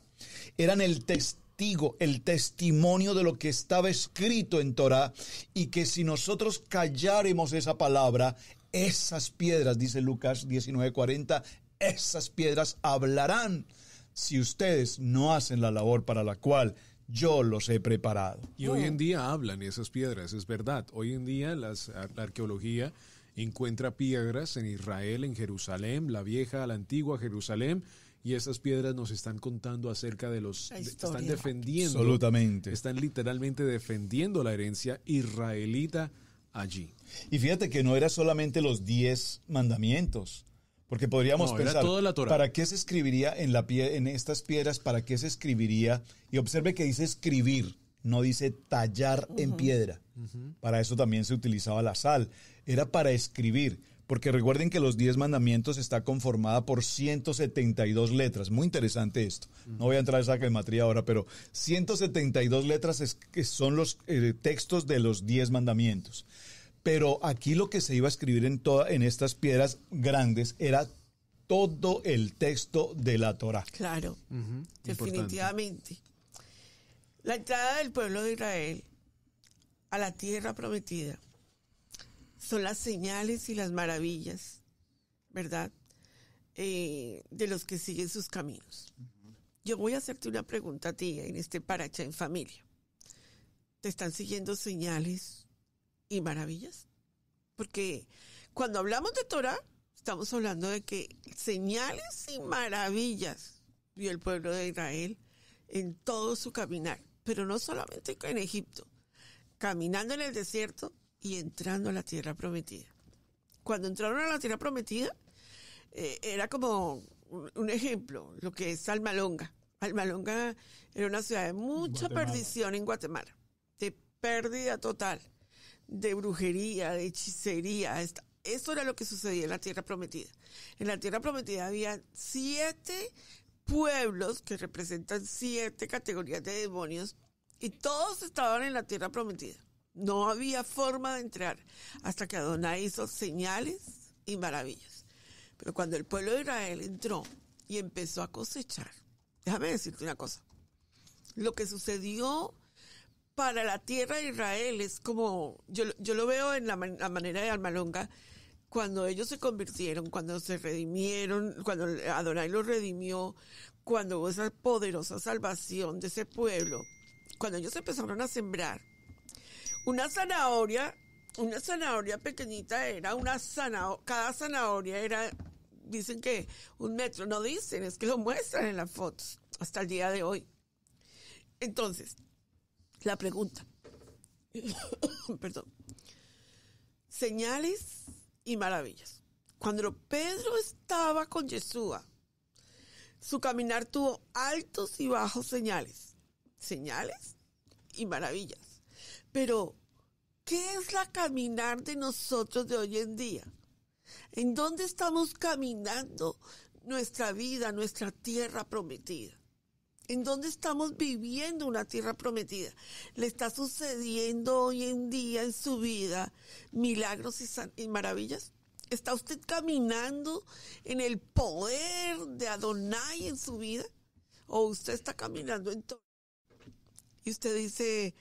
Eran el testigo, el testimonio de lo que estaba escrito en Torah y que si nosotros calláremos esa palabra, esas piedras, dice Lucas 19:40, esas piedras hablarán si ustedes no hacen la labor para la cual yo los he preparado. Y hoy en oh. día hablan esas piedras, es verdad. Hoy en día las, la arqueología encuentra piedras en Israel, en Jerusalén, la vieja, la antigua Jerusalén, y esas piedras nos están contando acerca de los... están defendiendo... Absolutamente. Están literalmente defendiendo la herencia israelita allí. Y fíjate que no era solamente los 10 mandamientos, porque podríamos pensar, ¿para qué se escribiría en, la pie, en estas piedras? ¿Para qué se escribiría? Y observe que dice escribir, no dice tallar en piedra. Para eso también se utilizaba la sal. Era para escribir. Porque recuerden que los 10 mandamientos está conformada por 172 letras. Muy interesante esto. No voy a entrar en esa materia ahora, pero 172 letras es, que son los eh, textos de los 10 mandamientos. Pero aquí lo que se iba a escribir en, toda, en estas piedras grandes era todo el texto de la Torá. Claro, definitivamente. La entrada del pueblo de Israel a la tierra prometida son las señales y las maravillas, ¿verdad? Eh, de los que siguen sus caminos. Yo voy a hacerte una pregunta a ti en este paracha en familia. ¿Te están siguiendo señales y maravillas. Porque cuando hablamos de Torah, estamos hablando de que señales y maravillas vio el pueblo de Israel en todo su caminar, pero no solamente en Egipto, caminando en el desierto y entrando a la tierra prometida. Cuando entraron a la tierra prometida, eh, era como un ejemplo, lo que es Almalonga. Almalonga era una ciudad de mucha perdición en Guatemala, de pérdida total de brujería, de hechicería. esto era lo que sucedía en la Tierra Prometida. En la Tierra Prometida había siete pueblos que representan siete categorías de demonios y todos estaban en la Tierra Prometida. No había forma de entrar hasta que Adonai hizo señales y maravillas. Pero cuando el pueblo de Israel entró y empezó a cosechar, déjame decirte una cosa, lo que sucedió para la tierra de Israel. Es como, yo, yo lo veo en la, manera de Almalonga, cuando ellos se convirtieron, cuando se redimieron, cuando Adonai los redimió, cuando hubo esa poderosa salvación de ese pueblo, cuando ellos empezaron a sembrar, una zanahoria, una zanahoria pequeñita era una zanahoria, cada zanahoria era, dicen que un metro, no dicen, es que lo muestran en las fotos hasta el día de hoy. Entonces, la pregunta. (coughs) Perdón. Señales y maravillas. Cuando Pedro estaba con Yeshua, su caminar tuvo altos y bajos señales. Señales y maravillas. Pero, ¿qué es la caminar de nosotros de hoy en día? ¿En dónde estamos caminando nuestra vida, nuestra tierra prometida? en donde estamos viviendo una tierra prometida. Le está sucediendo hoy en día en su vida milagros y, maravillas. ¿Está usted caminando en el poder de Adonai en su vida? ¿O usted está caminando en Torah? Y usted dice,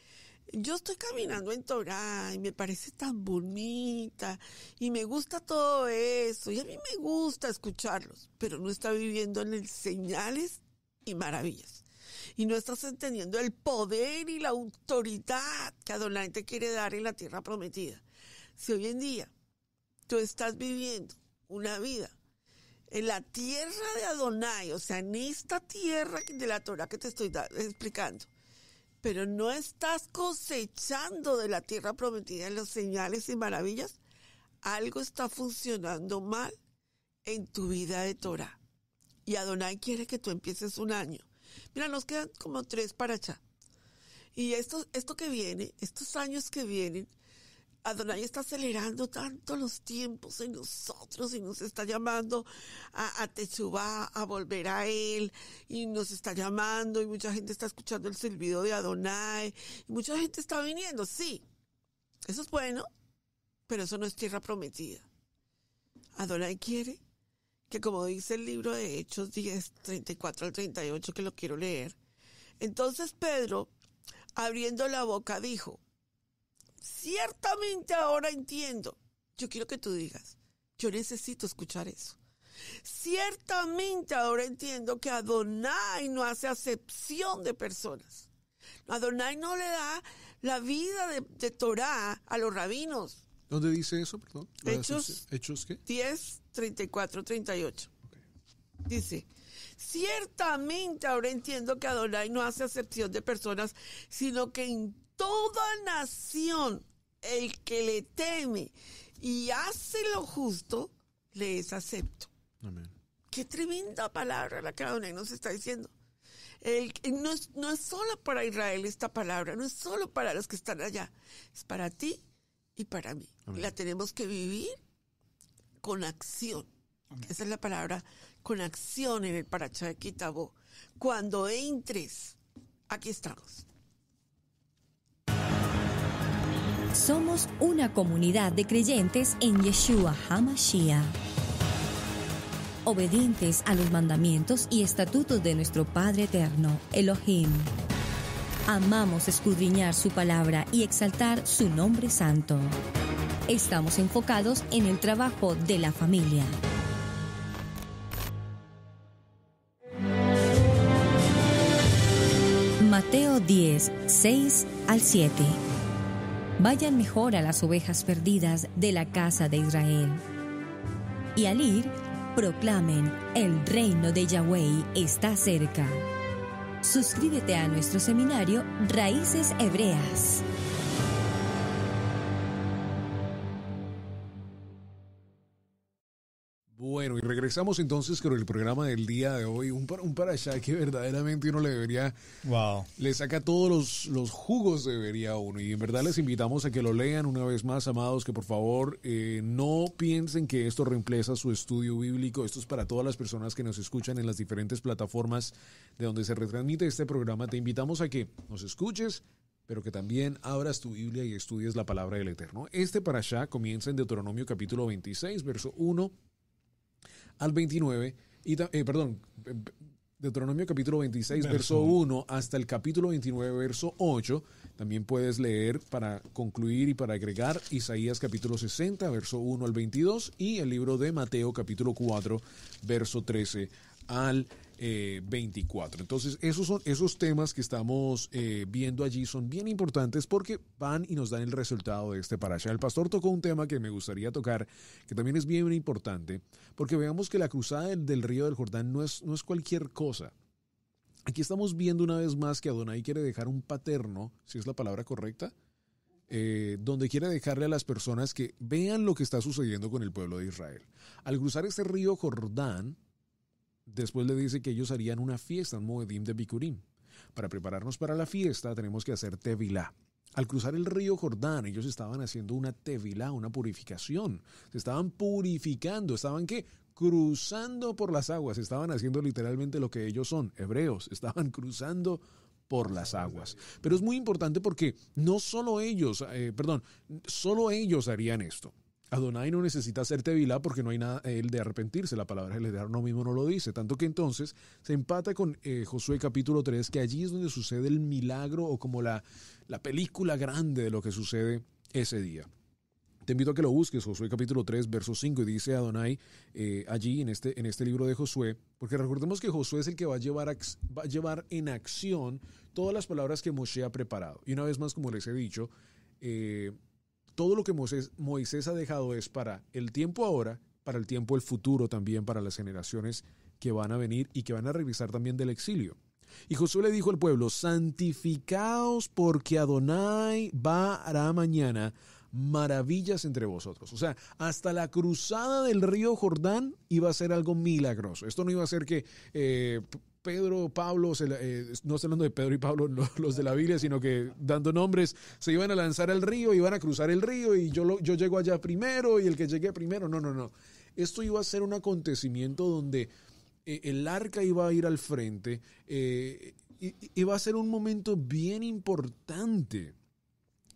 yo estoy caminando en Torah y me parece tan bonita y me gusta todo eso y a mí me gusta escucharlos, pero no está viviendo en el señales y maravillas. Y no estás entendiendo el poder y la autoridad que Adonai te quiere dar en la tierra prometida. Si hoy en día tú estás viviendo una vida en la tierra de Adonai, o sea, en esta tierra de la Torah que te estoy explicando, pero no estás cosechando de la tierra prometida los señales y maravillas, algo está funcionando mal en tu vida de Torah. Y Adonai quiere que tú empieces un año. Mira, nos quedan como tres para allá. Y esto, esto que viene, estos años que vienen, Adonai está acelerando tanto los tiempos en nosotros y nos está llamando a, a a volver a Él, y nos está llamando, y mucha gente está escuchando el silbido de Adonai, y mucha gente está viniendo, sí. Eso es bueno, pero eso no es tierra prometida. Adonai quiere que como dice el libro de Hechos 10, 34 al 38, que lo quiero leer. Entonces Pedro, abriendo la boca, dijo, ciertamente ahora entiendo. Yo quiero que tú digas, yo necesito escuchar eso. Ciertamente ahora entiendo que Adonai no hace acepción de personas. Adonai no le da la vida de, de Torah a los rabinos. ¿Dónde dice eso, perdón? Hechos, Hechos qué? 10, 34, 38. Dice, ciertamente ahora entiendo que Adonai no hace acepción de personas, sino que en toda nación el que le teme y hace lo justo, le es acepto. Qué tremenda palabra la que Adonai nos está diciendo. no, es, no solo para Israel esta palabra, no es solo para los que están allá, es para ti y para mí. La tenemos que vivir con acción. Esa es la palabra, con acción en el Paracha de Cuando entres, aquí estamos. Somos una comunidad de creyentes en Yeshua HaMashiach, obedientes a los mandamientos y estatutos de nuestro Padre Eterno, Elohim. Amamos escudriñar su palabra y exaltar su nombre santo. Estamos enfocados en el trabajo de la familia. Mateo 10, 6 al 7. Vayan mejor a las ovejas perdidas de la casa de Israel. Y al ir, proclamen, el reino de Yahweh está cerca. Suscríbete a nuestro seminario Raíces Hebreas. Bueno, y regresamos entonces con el programa del día de hoy. Un, para, un para allá que verdaderamente uno le debería. Wow. Le saca todos los, los jugos, debería uno. Y en verdad les invitamos a que lo lean una vez más, amados, que por favor eh, no piensen que esto reemplaza su estudio bíblico. Esto es para todas las personas que nos escuchan en las diferentes plataformas de donde se retransmite este programa. Te invitamos a que nos escuches, pero que también abras tu Biblia y estudies la palabra del Eterno. Este para allá comienza en Deuteronomio capítulo 26, verso 1 al 29, y, eh, perdón, Deuteronomio capítulo 26, verso. 1 hasta el capítulo 29, verso 8. También puedes leer para concluir y para agregar Isaías capítulo 60, verso 1 al 22 y el libro de Mateo capítulo 4, verso 13 al 22. 24. Eh, Entonces, esos, son, esos temas que estamos eh, viendo allí son bien importantes porque van y nos dan el resultado de este parasha. El pastor tocó un tema que me gustaría tocar, que también es bien importante, porque veamos que la cruzada del, río del Jordán no es, no es cualquier cosa. Aquí estamos viendo una vez más que Adonai quiere dejar un paterno, si es la palabra correcta, eh, donde quiere dejarle a las personas que vean lo que está sucediendo con el pueblo de Israel. Al cruzar este río Jordán, Después le dice que ellos harían una fiesta, en moedim de Bikurim. Para prepararnos para la fiesta tenemos que hacer tevilá. Al cruzar el río Jordán, ellos estaban haciendo una tevilá, una purificación. Se estaban purificando, estaban qué? Cruzando por las aguas, estaban haciendo literalmente lo que ellos son, hebreos, estaban cruzando por las aguas. Pero es muy importante porque no solo ellos, eh, perdón, solo ellos harían esto. Adonai no necesita hacer tevilá porque no hay nada él de arrepentirse, la palabra del no mismo no lo dice, tanto que entonces se empata con eh, Josué capítulo 3, que allí es donde sucede el milagro o como la, la película grande de lo que sucede ese día. Te invito a que lo busques, Josué capítulo 3, verso 5, y dice Adonai eh, allí en este, en este libro de Josué, porque recordemos que Josué es el que va a, llevar, va a llevar en acción todas las palabras que Moshe ha preparado. Y una vez más, como les he dicho, eh, todo lo que Moisés, ha dejado es para el tiempo ahora, para el tiempo el futuro también, para las generaciones que van a venir y que van a regresar también del exilio. Y Josué le dijo al pueblo, santificaos porque Adonai va hará mañana maravillas entre vosotros. O sea, hasta la cruzada del río Jordán iba a ser algo milagroso. Esto no iba a ser que eh, Pedro, Pablo, eh, no estoy hablando de Pedro y Pablo, los, de la Biblia, sino que dando nombres, se iban a lanzar al río, iban a cruzar el río y yo, yo llego allá primero y el que llegue primero. No, no, no. Esto iba a ser un acontecimiento donde eh, el arca iba a ir al frente, y, eh, iba a ser un momento bien importante.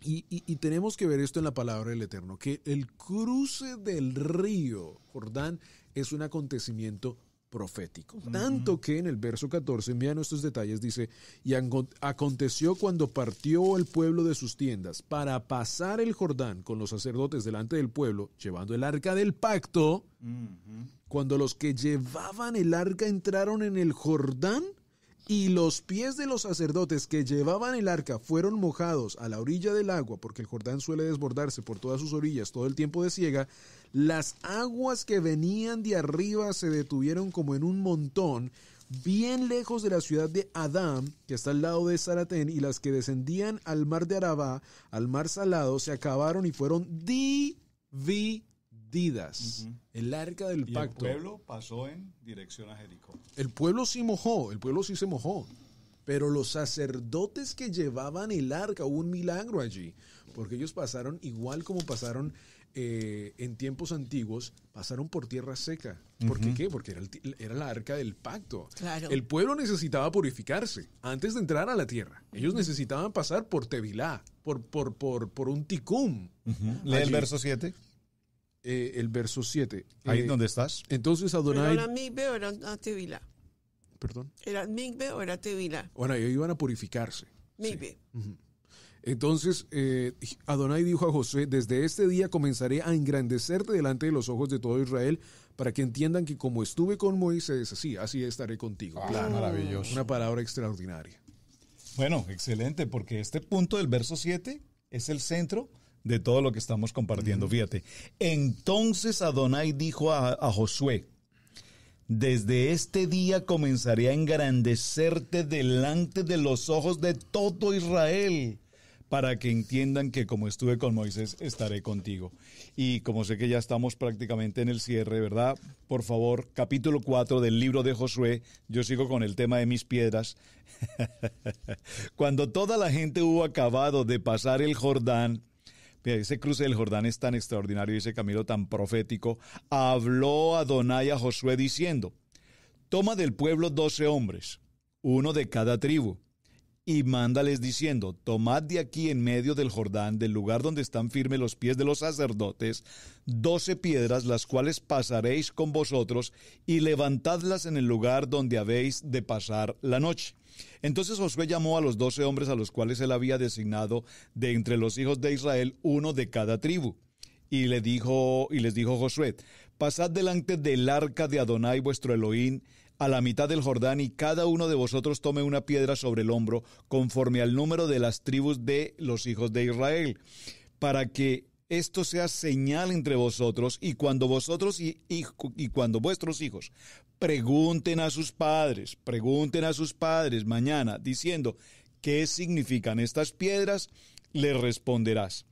Y, y tenemos que ver esto en la palabra del Eterno, que el cruce del río Jordán es un acontecimiento profético. Tanto que en el verso 14, vean estos detalles, dice, y aconteció cuando partió el pueblo de sus tiendas para pasar el Jordán con los sacerdotes delante del pueblo, llevando el arca del pacto, cuando los que llevaban el arca entraron en el Jordán, y los pies de los sacerdotes que llevaban el arca fueron mojados a la orilla del agua, porque el Jordán suele desbordarse por todas sus orillas todo el tiempo de ciega, las aguas que venían de arriba se detuvieron como en un montón, bien lejos de la ciudad de Adán, que está al lado de Saratén, y las que descendían al mar de Arabá, al mar salado, se acabaron y fueron divididas el arca del pacto. El pueblo pasó en dirección a Jericó. El pueblo sí mojó, el pueblo sí se mojó. Pero los sacerdotes que llevaban el arca, hubo un milagro allí, porque ellos pasaron igual como pasaron eh, en tiempos antiguos, pasaron por tierra seca. ¿Por qué? Porque era, el, la arca del pacto. El pueblo necesitaba purificarse antes de entrar a la tierra. Ellos necesitaban pasar por Tevilá, por, un ticum. Lee el verso 7. Eh, el verso 7. Ahí eh, dónde donde estás. Entonces Adonai. ¿Era Migbe o era Tevila? Perdón. ¿Era Migbe o era Tevila? Bueno, ellos iban a purificarse. Migbe. Entonces eh, Adonai dijo a José, desde este día comenzaré a engrandecerte delante de los ojos de todo Israel para que entiendan que como estuve con Moisés, así, así estaré contigo. Ah, Maravilloso. Una palabra extraordinaria. Bueno, excelente, porque este punto del verso 7 es el centro de todo lo que estamos compartiendo. Mm. Fíjate. Entonces Adonai dijo a, a Josué, desde este día comenzaré a engrandecerte delante de los ojos de todo Israel para que entiendan que como estuve con Moisés, estaré contigo. Y como sé que ya estamos prácticamente en el cierre, ¿verdad? Por favor, capítulo 4 del libro de Josué, yo sigo con el tema de mis piedras. (laughs) Cuando toda la gente hubo acabado de pasar el Jordán, ese cruce del Jordán es tan extraordinario, y ese camino tan profético. Habló Adonai a Josué diciendo, toma del pueblo doce hombres, uno de cada tribu y mándales diciendo, tomad de aquí en medio del Jordán, del lugar donde están firmes los pies de los sacerdotes, doce piedras, las cuales pasaréis con vosotros, y levantadlas en el lugar donde habéis de pasar la noche. Entonces Josué llamó a los doce hombres a los cuales él había designado de entre los hijos de Israel, uno de cada tribu. Y, le dijo, y les dijo Josué, pasad delante del arca de Adonai vuestro Elohim, a la mitad del Jordán y cada uno de vosotros tome una piedra sobre el hombro conforme al número de las tribus de los hijos de Israel, para que esto sea señal entre vosotros y cuando vosotros y, y, cuando vuestros hijos pregunten a sus padres, pregunten a sus padres mañana diciendo, ¿qué significan estas piedras? Les responderás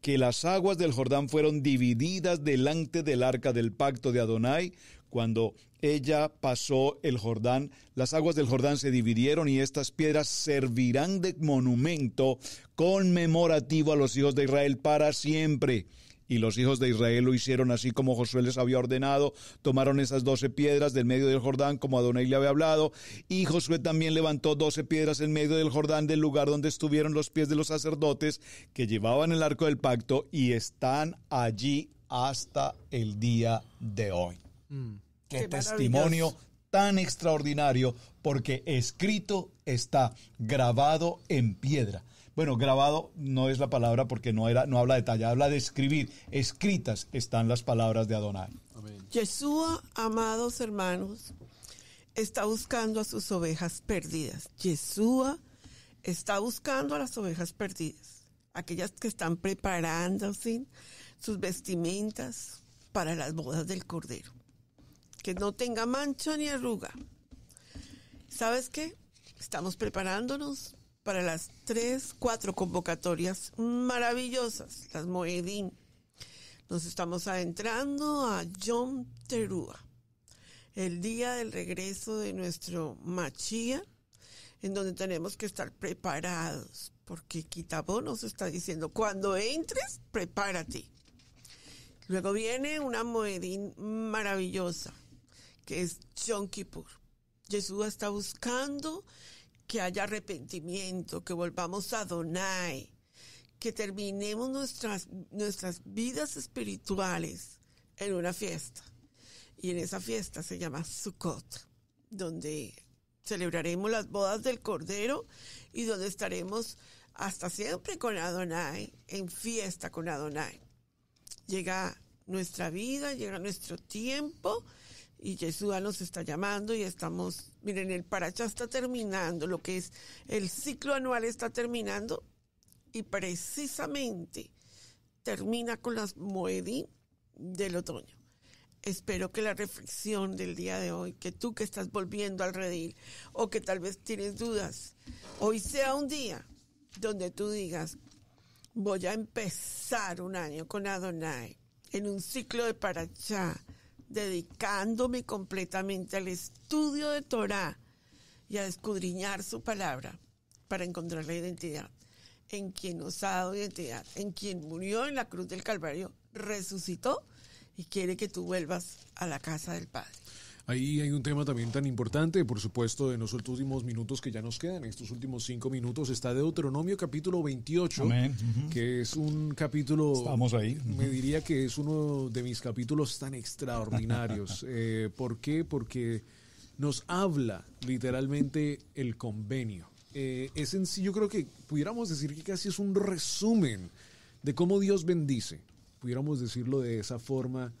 que las aguas del Jordán fueron divididas delante del arca del pacto de Adonai cuando ella pasó el Jordán, las aguas del Jordán se dividieron y estas piedras servirán de monumento conmemorativo a los hijos de Israel para siempre. Y los hijos de Israel lo hicieron así como Josué les había ordenado. Tomaron esas doce piedras del medio del Jordán, como Adonai le había hablado. Y Josué también levantó doce piedras en medio del Jordán, del lugar donde estuvieron los pies de los sacerdotes que llevaban el arco del pacto y están allí hasta el día de hoy. Mm. Qué, testimonio tan extraordinario porque escrito está, grabado en piedra. Bueno, grabado no es la palabra porque no, era, no habla de talla, habla de escribir. Escritas están las palabras de Adonai. Amén. amados hermanos, está buscando a sus ovejas perdidas. Jesúa está buscando a las ovejas perdidas, aquellas que están preparándose sus vestimentas para las bodas del Cordero que no tenga mancha ni arruga. ¿Sabes qué? Estamos preparándonos para las tres, cuatro convocatorias maravillosas, las Moedín. Nos estamos adentrando a John Terúa, el día del regreso de nuestro Machía, en donde tenemos que estar preparados, porque Kitabó nos está diciendo, cuando entres, prepárate. Luego viene una Moedín maravillosa, que es Yom Jesús está buscando que haya arrepentimiento, que volvamos a Adonai, que terminemos nuestras, nuestras vidas espirituales en una fiesta. Y en esa fiesta se llama Sukkot, donde celebraremos las bodas del Cordero y donde estaremos hasta siempre con Adonai, en fiesta con Adonai. Llega nuestra vida, llega nuestro tiempo y Yeshua nos está llamando y estamos, miren, el paracha está terminando, lo que es el ciclo anual está terminando y precisamente termina con las moedí del otoño. Espero que la reflexión del día de hoy, que tú que estás volviendo al redil o que tal vez tienes dudas, hoy sea un día donde tú digas, voy a empezar un año con Adonai en un ciclo de paracha dedicándome completamente al estudio de Torah y a escudriñar su palabra para encontrar la identidad en quien nos ha dado identidad, en quien murió en la cruz del Calvario, resucitó y quiere que tú vuelvas a la casa del Padre. Ahí hay un tema también tan importante, por supuesto, en los últimos minutos que ya nos quedan, estos últimos cinco minutos, está Deuteronomio capítulo 28, que es un capítulo, Estamos ahí. me diría que es uno de mis capítulos tan extraordinarios. (laughs) Eh, ¿Por qué? Porque nos habla literalmente el convenio. Eh, es sencillo, yo creo que pudiéramos decir que casi es un resumen de cómo Dios bendice, pudiéramos decirlo de esa forma,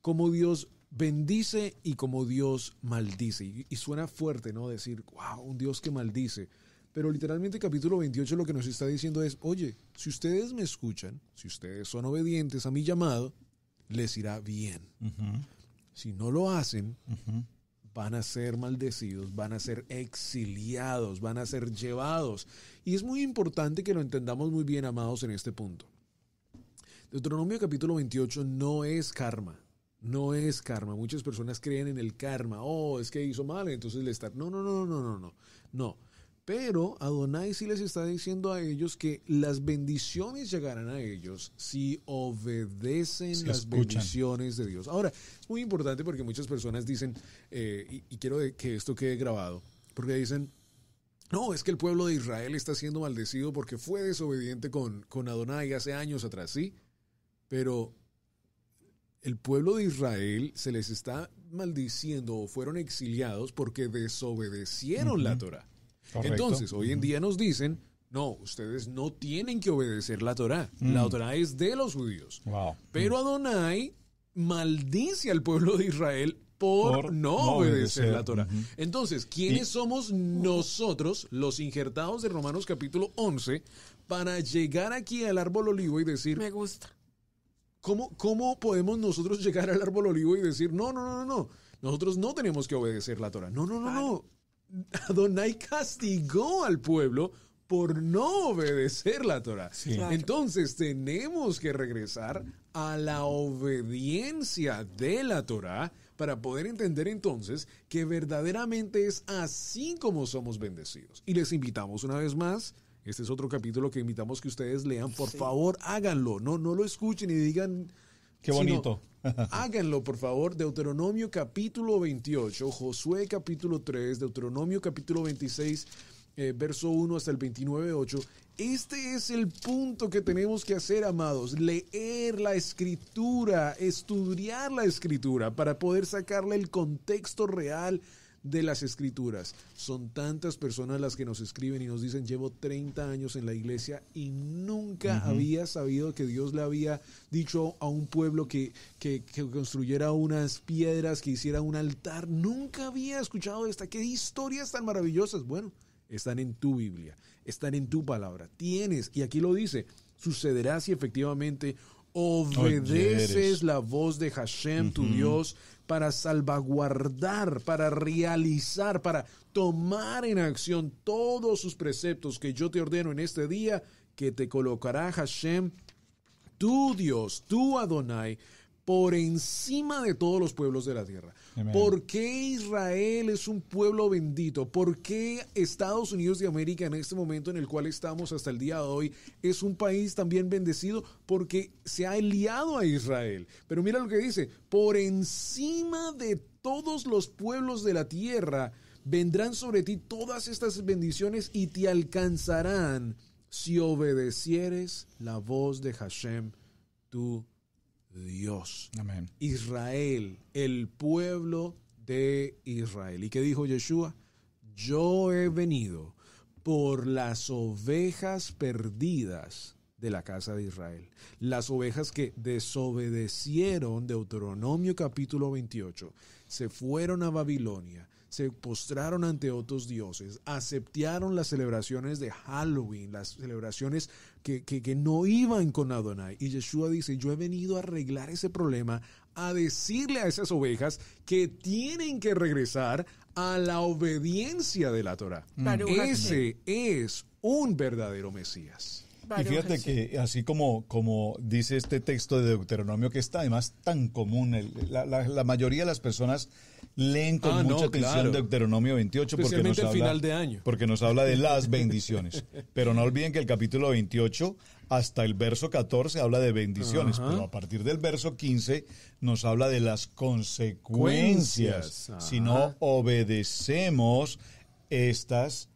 cómo Dios bendice y como Dios maldice. Y, suena fuerte, ¿no? Decir, wow, un Dios que maldice. Pero literalmente capítulo 28 lo que nos está diciendo es, oye, si ustedes me escuchan, si ustedes son obedientes a mi llamado, les irá bien. Si no lo hacen, van a ser maldecidos, van a ser exiliados, van a ser llevados. Y es muy importante que lo entendamos muy bien, amados, en este punto. Deuteronomio capítulo 28 no es karma. No es karma. Muchas personas creen en el karma. Oh, es que hizo mal, entonces le está. No, no, no, no, no, no. No. Pero Adonai sí les está diciendo a ellos que las bendiciones llegarán a ellos si obedecen las bendiciones de Dios. Ahora, es muy importante porque muchas personas dicen, eh, y, quiero que esto quede grabado, porque dicen, no, es que el pueblo de Israel está siendo maldecido porque fue desobediente con, con Adonai hace años atrás, ¿sí? Pero el pueblo de Israel se les está maldiciendo o fueron exiliados porque desobedecieron la Torah. Entonces, hoy en día nos dicen, no, ustedes no tienen que obedecer la Torah. Mm. La Torah es de los judíos. Pero mm. Adonai maldice al pueblo de Israel por, no obedecer, la Torah. Entonces, ¿quiénes somos nosotros, los injertados de Romanos capítulo 11, para llegar aquí al árbol olivo y decir, me gusta? ¿Cómo, podemos nosotros llegar al árbol olivo y decir, no, no, no, no, no, nosotros no tenemos que obedecer la Torah? No, no, no, no. (laughs) Adonai castigó al pueblo por no obedecer la Torah. Entonces tenemos que regresar a la obediencia de la Torah para poder entender entonces que verdaderamente es así como somos bendecidos. Y les invitamos una vez más este es otro capítulo que invitamos que ustedes lean. Por favor, háganlo. No, no lo escuchen y digan. Qué bonito. (laughs) háganlo, por favor. Deuteronomio capítulo 28, Josué capítulo 3, Deuteronomio capítulo 26, eh, verso 1 hasta el 29, 8. Este es el punto que tenemos que hacer, amados, leer la escritura, estudiar la escritura para poder sacarle el contexto real de las escrituras. Son tantas personas las que nos escriben y nos dicen, llevo 30 años en la iglesia y nunca había sabido que Dios le había dicho a un pueblo que, que, construyera unas piedras, que hiciera un altar. Nunca había escuchado esta. ¿Qué historias tan maravillosas? Bueno, están en tu Biblia, están en tu palabra. Tienes, y aquí lo dice, sucederá si efectivamente obedeces la voz de Hashem, tu Dios, para salvaguardar, para realizar, para tomar en acción todos sus preceptos que yo te ordeno en este día, que te colocará Hashem, tu Dios, tu Adonai, por encima de todos los pueblos de la tierra. ¿Por qué Israel es un pueblo bendito? ¿Por qué Estados Unidos de América en este momento en el cual estamos hasta el día de hoy es un país también bendecido? Porque se ha aliado a Israel. Pero mira lo que dice, por encima de todos los pueblos de la tierra vendrán sobre ti todas estas bendiciones y te alcanzarán si obedecieres la voz de Hashem, tu Dios. Amén. Israel, el pueblo de Israel. ¿Y qué dijo Yeshua? Yo he venido por las ovejas perdidas de la casa de Israel. Las ovejas que desobedecieron Deuteronomio capítulo 28, se fueron a Babilonia, se postraron ante otros dioses, aceptaron las celebraciones de Halloween, las celebraciones que, no iban con Adonai. Y Yeshua dice, yo he venido a arreglar ese problema, a decirle a esas ovejas que tienen que regresar a la obediencia de la Torah. Mm. Ese es un verdadero Mesías. Y fíjate que así como, como dice este texto de Deuteronomio, que está además tan común, la, mayoría de las personas leen con ah, mucha atención Deuteronomio 28 porque nos, habla, de las bendiciones. (laughs) pero no olviden que el capítulo 28 hasta el verso 14 habla de bendiciones, pero a partir del verso 15 nos habla de las consecuencias si no obedecemos estas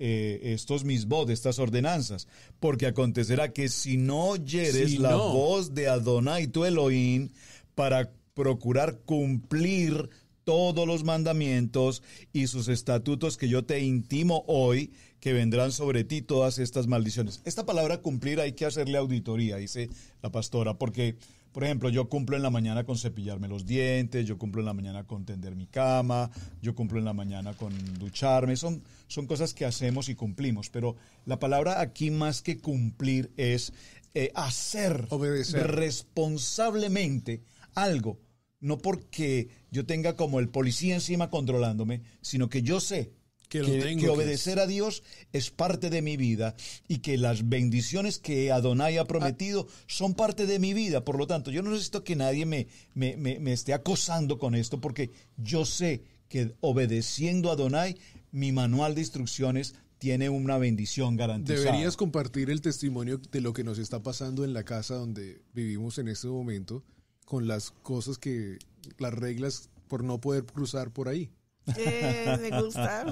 eh, estos misbod, estas ordenanzas, porque acontecerá que si no oyeres la voz de Adonai tu Elohim para procurar cumplir todos los mandamientos y sus estatutos que yo te intimo hoy, que vendrán sobre ti todas estas maldiciones. Esta palabra cumplir hay que hacerle auditoría, dice la pastora, porque, por ejemplo, yo cumplo en la mañana con cepillarme los dientes, yo cumplo en la mañana con tender mi cama, yo cumplo en la mañana con ducharme, son, son cosas que hacemos y cumplimos, pero la palabra aquí más que cumplir es eh, hacer Obedecer. responsablemente algo no porque yo tenga como el policía encima controlándome, sino que yo sé que, obedecer a Dios es parte de mi vida y que las bendiciones que Adonai ha prometido son parte de mi vida. Por lo tanto, yo no necesito que nadie me, me, me esté acosando con esto porque yo sé que obedeciendo a Adonai, mi manual de instrucciones tiene una bendición garantizada. Deberías compartir el testimonio de lo que nos está pasando en la casa donde vivimos en este momento con las cosas que, las reglas por no poder cruzar por ahí. Eh, me gusta.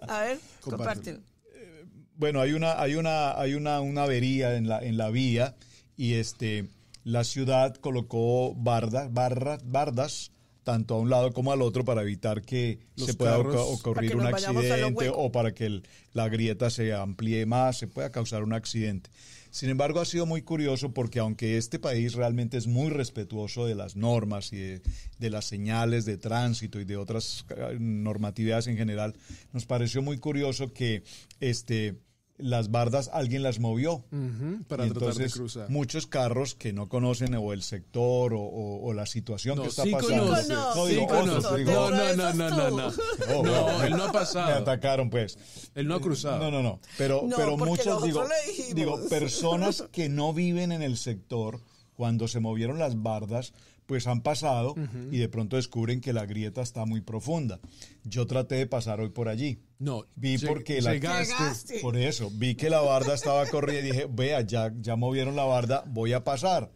A ver, compártelo. Eh, bueno, hay una, hay una, hay una, una avería en la, en la vía y este, la ciudad colocó bardas, barras, bardas tanto a un lado como al otro para evitar que se pueda ocurrir un accidente o para que la grieta se amplíe más, se pueda causar un accidente. Sin embargo, ha sido muy curioso porque aunque este país realmente es muy respetuoso de las normas y de, las señales de tránsito y de otras normatividades en general, nos pareció muy curioso que este las bardas alguien las movió. para tratar entonces, de cruzar. Muchos carros que no conocen o el sector o, la situación que está pasando. No, no, no, no, no, no, no. él no ha pasado. Me atacaron, pues. Él no ha cruzado. No, no, no. Pero, no, pero muchos, digo, digo, personas que no viven en el sector, cuando se movieron las bardas, pues han pasado y de pronto descubren que la grieta está muy profunda. Yo traté de pasar hoy por allí. No, vi porque la llegaste. por eso, vi que la barda estaba corrida y dije, "Vea, ya ya movieron la barda, voy a pasar."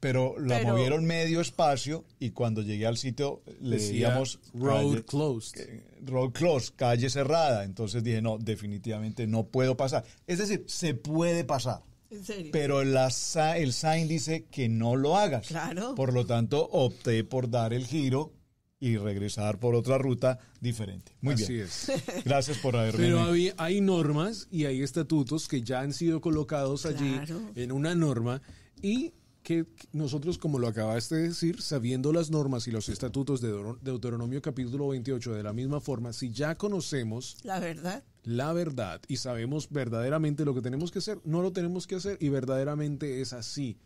Pero la movieron medio espacio y cuando llegué al sitio le decíamos road closed. Road closed, calle cerrada. Entonces dije, no, definitivamente no puedo pasar. Es decir, se puede pasar. Pero la, el sign dice que no lo hagas. Claro. Por lo tanto, opté por dar el giro y regresar por otra ruta diferente. Muy bien. Así es. (laughs) Gracias por haber Pero hay, normas y hay estatutos que ya han sido colocados allí en una norma y que nosotros, como lo acabaste de decir, sabiendo las normas y los estatutos de Deuteronomio capítulo 28 de la misma forma, si ya conocemos... La verdad la verdad y sabemos verdaderamente lo que tenemos que hacer, no lo tenemos que hacer y verdaderamente es así.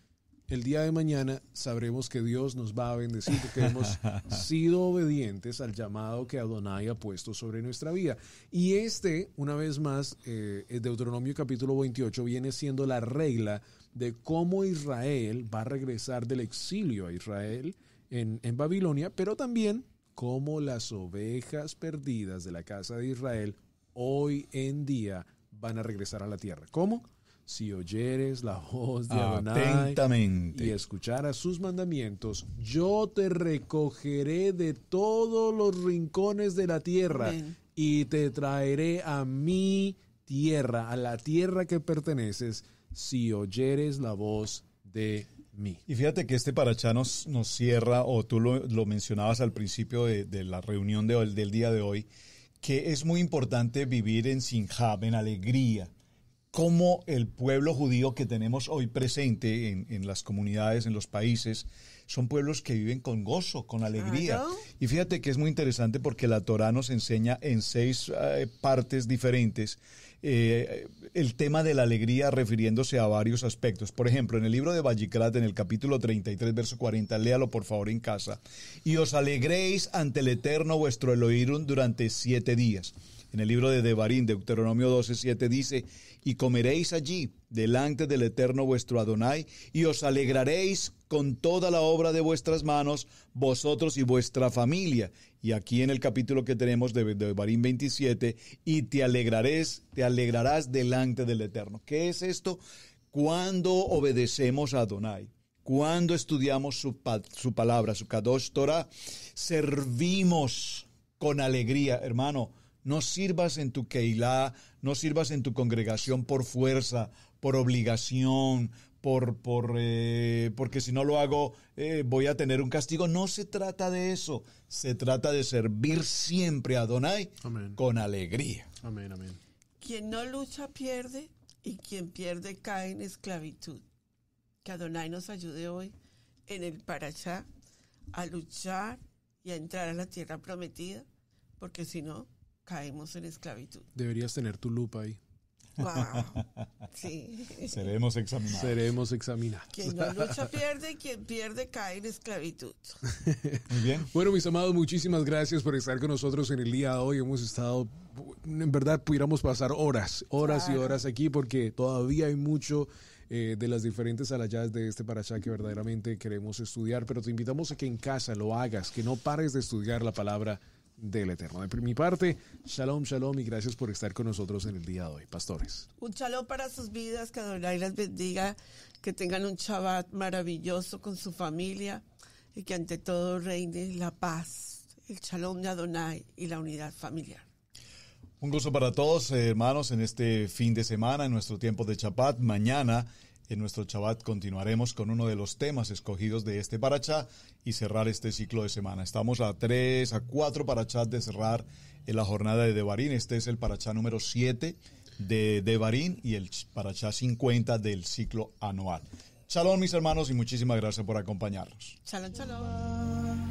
El día de mañana sabremos que Dios nos va a bendecir porque (laughs) hemos sido obedientes al llamado que Adonai ha puesto sobre nuestra vida. Y este, una vez más, eh, Deuteronomio capítulo 28 viene siendo la regla de cómo Israel va a regresar del exilio a Israel en, en Babilonia, pero también cómo las ovejas perdidas de la casa de Israel hoy en día van a regresar a la tierra. ¿Cómo? Si oyeres la voz de Adonai y escucharas sus mandamientos, yo te recogeré de todos los rincones de la tierra y te traeré a mi tierra, a la tierra que perteneces, si oyeres la voz de mí. Y fíjate que este parachá nos, nos cierra, o tú lo, mencionabas al principio de, la reunión de del día de hoy, que es muy importante vivir en Sinjab, en alegría. como el pueblo judío que tenemos hoy presente en, las comunidades, en los países, son pueblos que viven con gozo, con alegría. Y fíjate que es muy interesante porque la Torah nos enseña en seis eh, partes diferentes eh, el tema de la alegría refiriéndose a varios aspectos. Por ejemplo, en el libro de Vallicrat, en el capítulo 33, verso 40, léalo por favor en casa. Y os alegréis ante el Eterno vuestro Elohim durante siete días. En el libro de Devarim, Deuteronomio 12, 7 dice, y comeréis allí delante del Eterno vuestro Adonai, y os alegraréis con toda la obra de vuestras manos, vosotros y vuestra familia. Y aquí en el capítulo que tenemos de, Barín 27, y te alegrarás, te alegrarás delante del Eterno. ¿Qué es esto? Cuando obedecemos a Adonai, cuando estudiamos su, su palabra, su Kadosh Torah, servimos con alegría, hermano. No sirvas en tu Keilah, no sirvas en tu congregación por fuerza, por obligación, por, por eh, porque si no lo hago eh, voy a tener un castigo. No se trata de eso. Se trata de servir siempre a Donai con alegría. Amén, Quien no lucha pierde y quien pierde cae en esclavitud. Que Adonai nos ayude hoy en el Parachá a luchar y a entrar a la tierra prometida, porque si no, caemos en esclavitud. Deberías tener tu lupa ahí. (laughs) Seremos examinados. Seremos examinados. Quien no lucha pierde, quien pierde cae en esclavitud. (laughs) Muy bien. Bueno, mis amados, muchísimas gracias por estar con nosotros en el día de hoy. Hemos estado, en verdad, pudiéramos pasar horas, horas y horas aquí porque todavía hay mucho eh, de las diferentes alayas de este parachá que verdaderamente queremos estudiar, pero te invitamos a que en casa lo hagas, que no pares de estudiar la palabra del Eterno. De mi parte, shalom, shalom y gracias por estar con nosotros en el día de hoy, pastores. Un shalom para sus vidas, que Adonai las bendiga, que tengan un Shabbat maravilloso con su familia y que ante todo reine la paz, el shalom de Adonai y la unidad familiar. Un gusto para todos, eh, hermanos, en este fin de semana, en nuestro tiempo de Shabbat. Mañana en nuestro Chabat continuaremos con uno de los temas escogidos de este parachá y cerrar este ciclo de semana. Estamos a tres, a cuatro parachás de cerrar en la jornada de Devarín. Este es el parachá número 7 de Devarín y el parachá 50 del ciclo anual. Shalom, mis hermanos, y muchísimas gracias por acompañarnos. Chalón, chalón.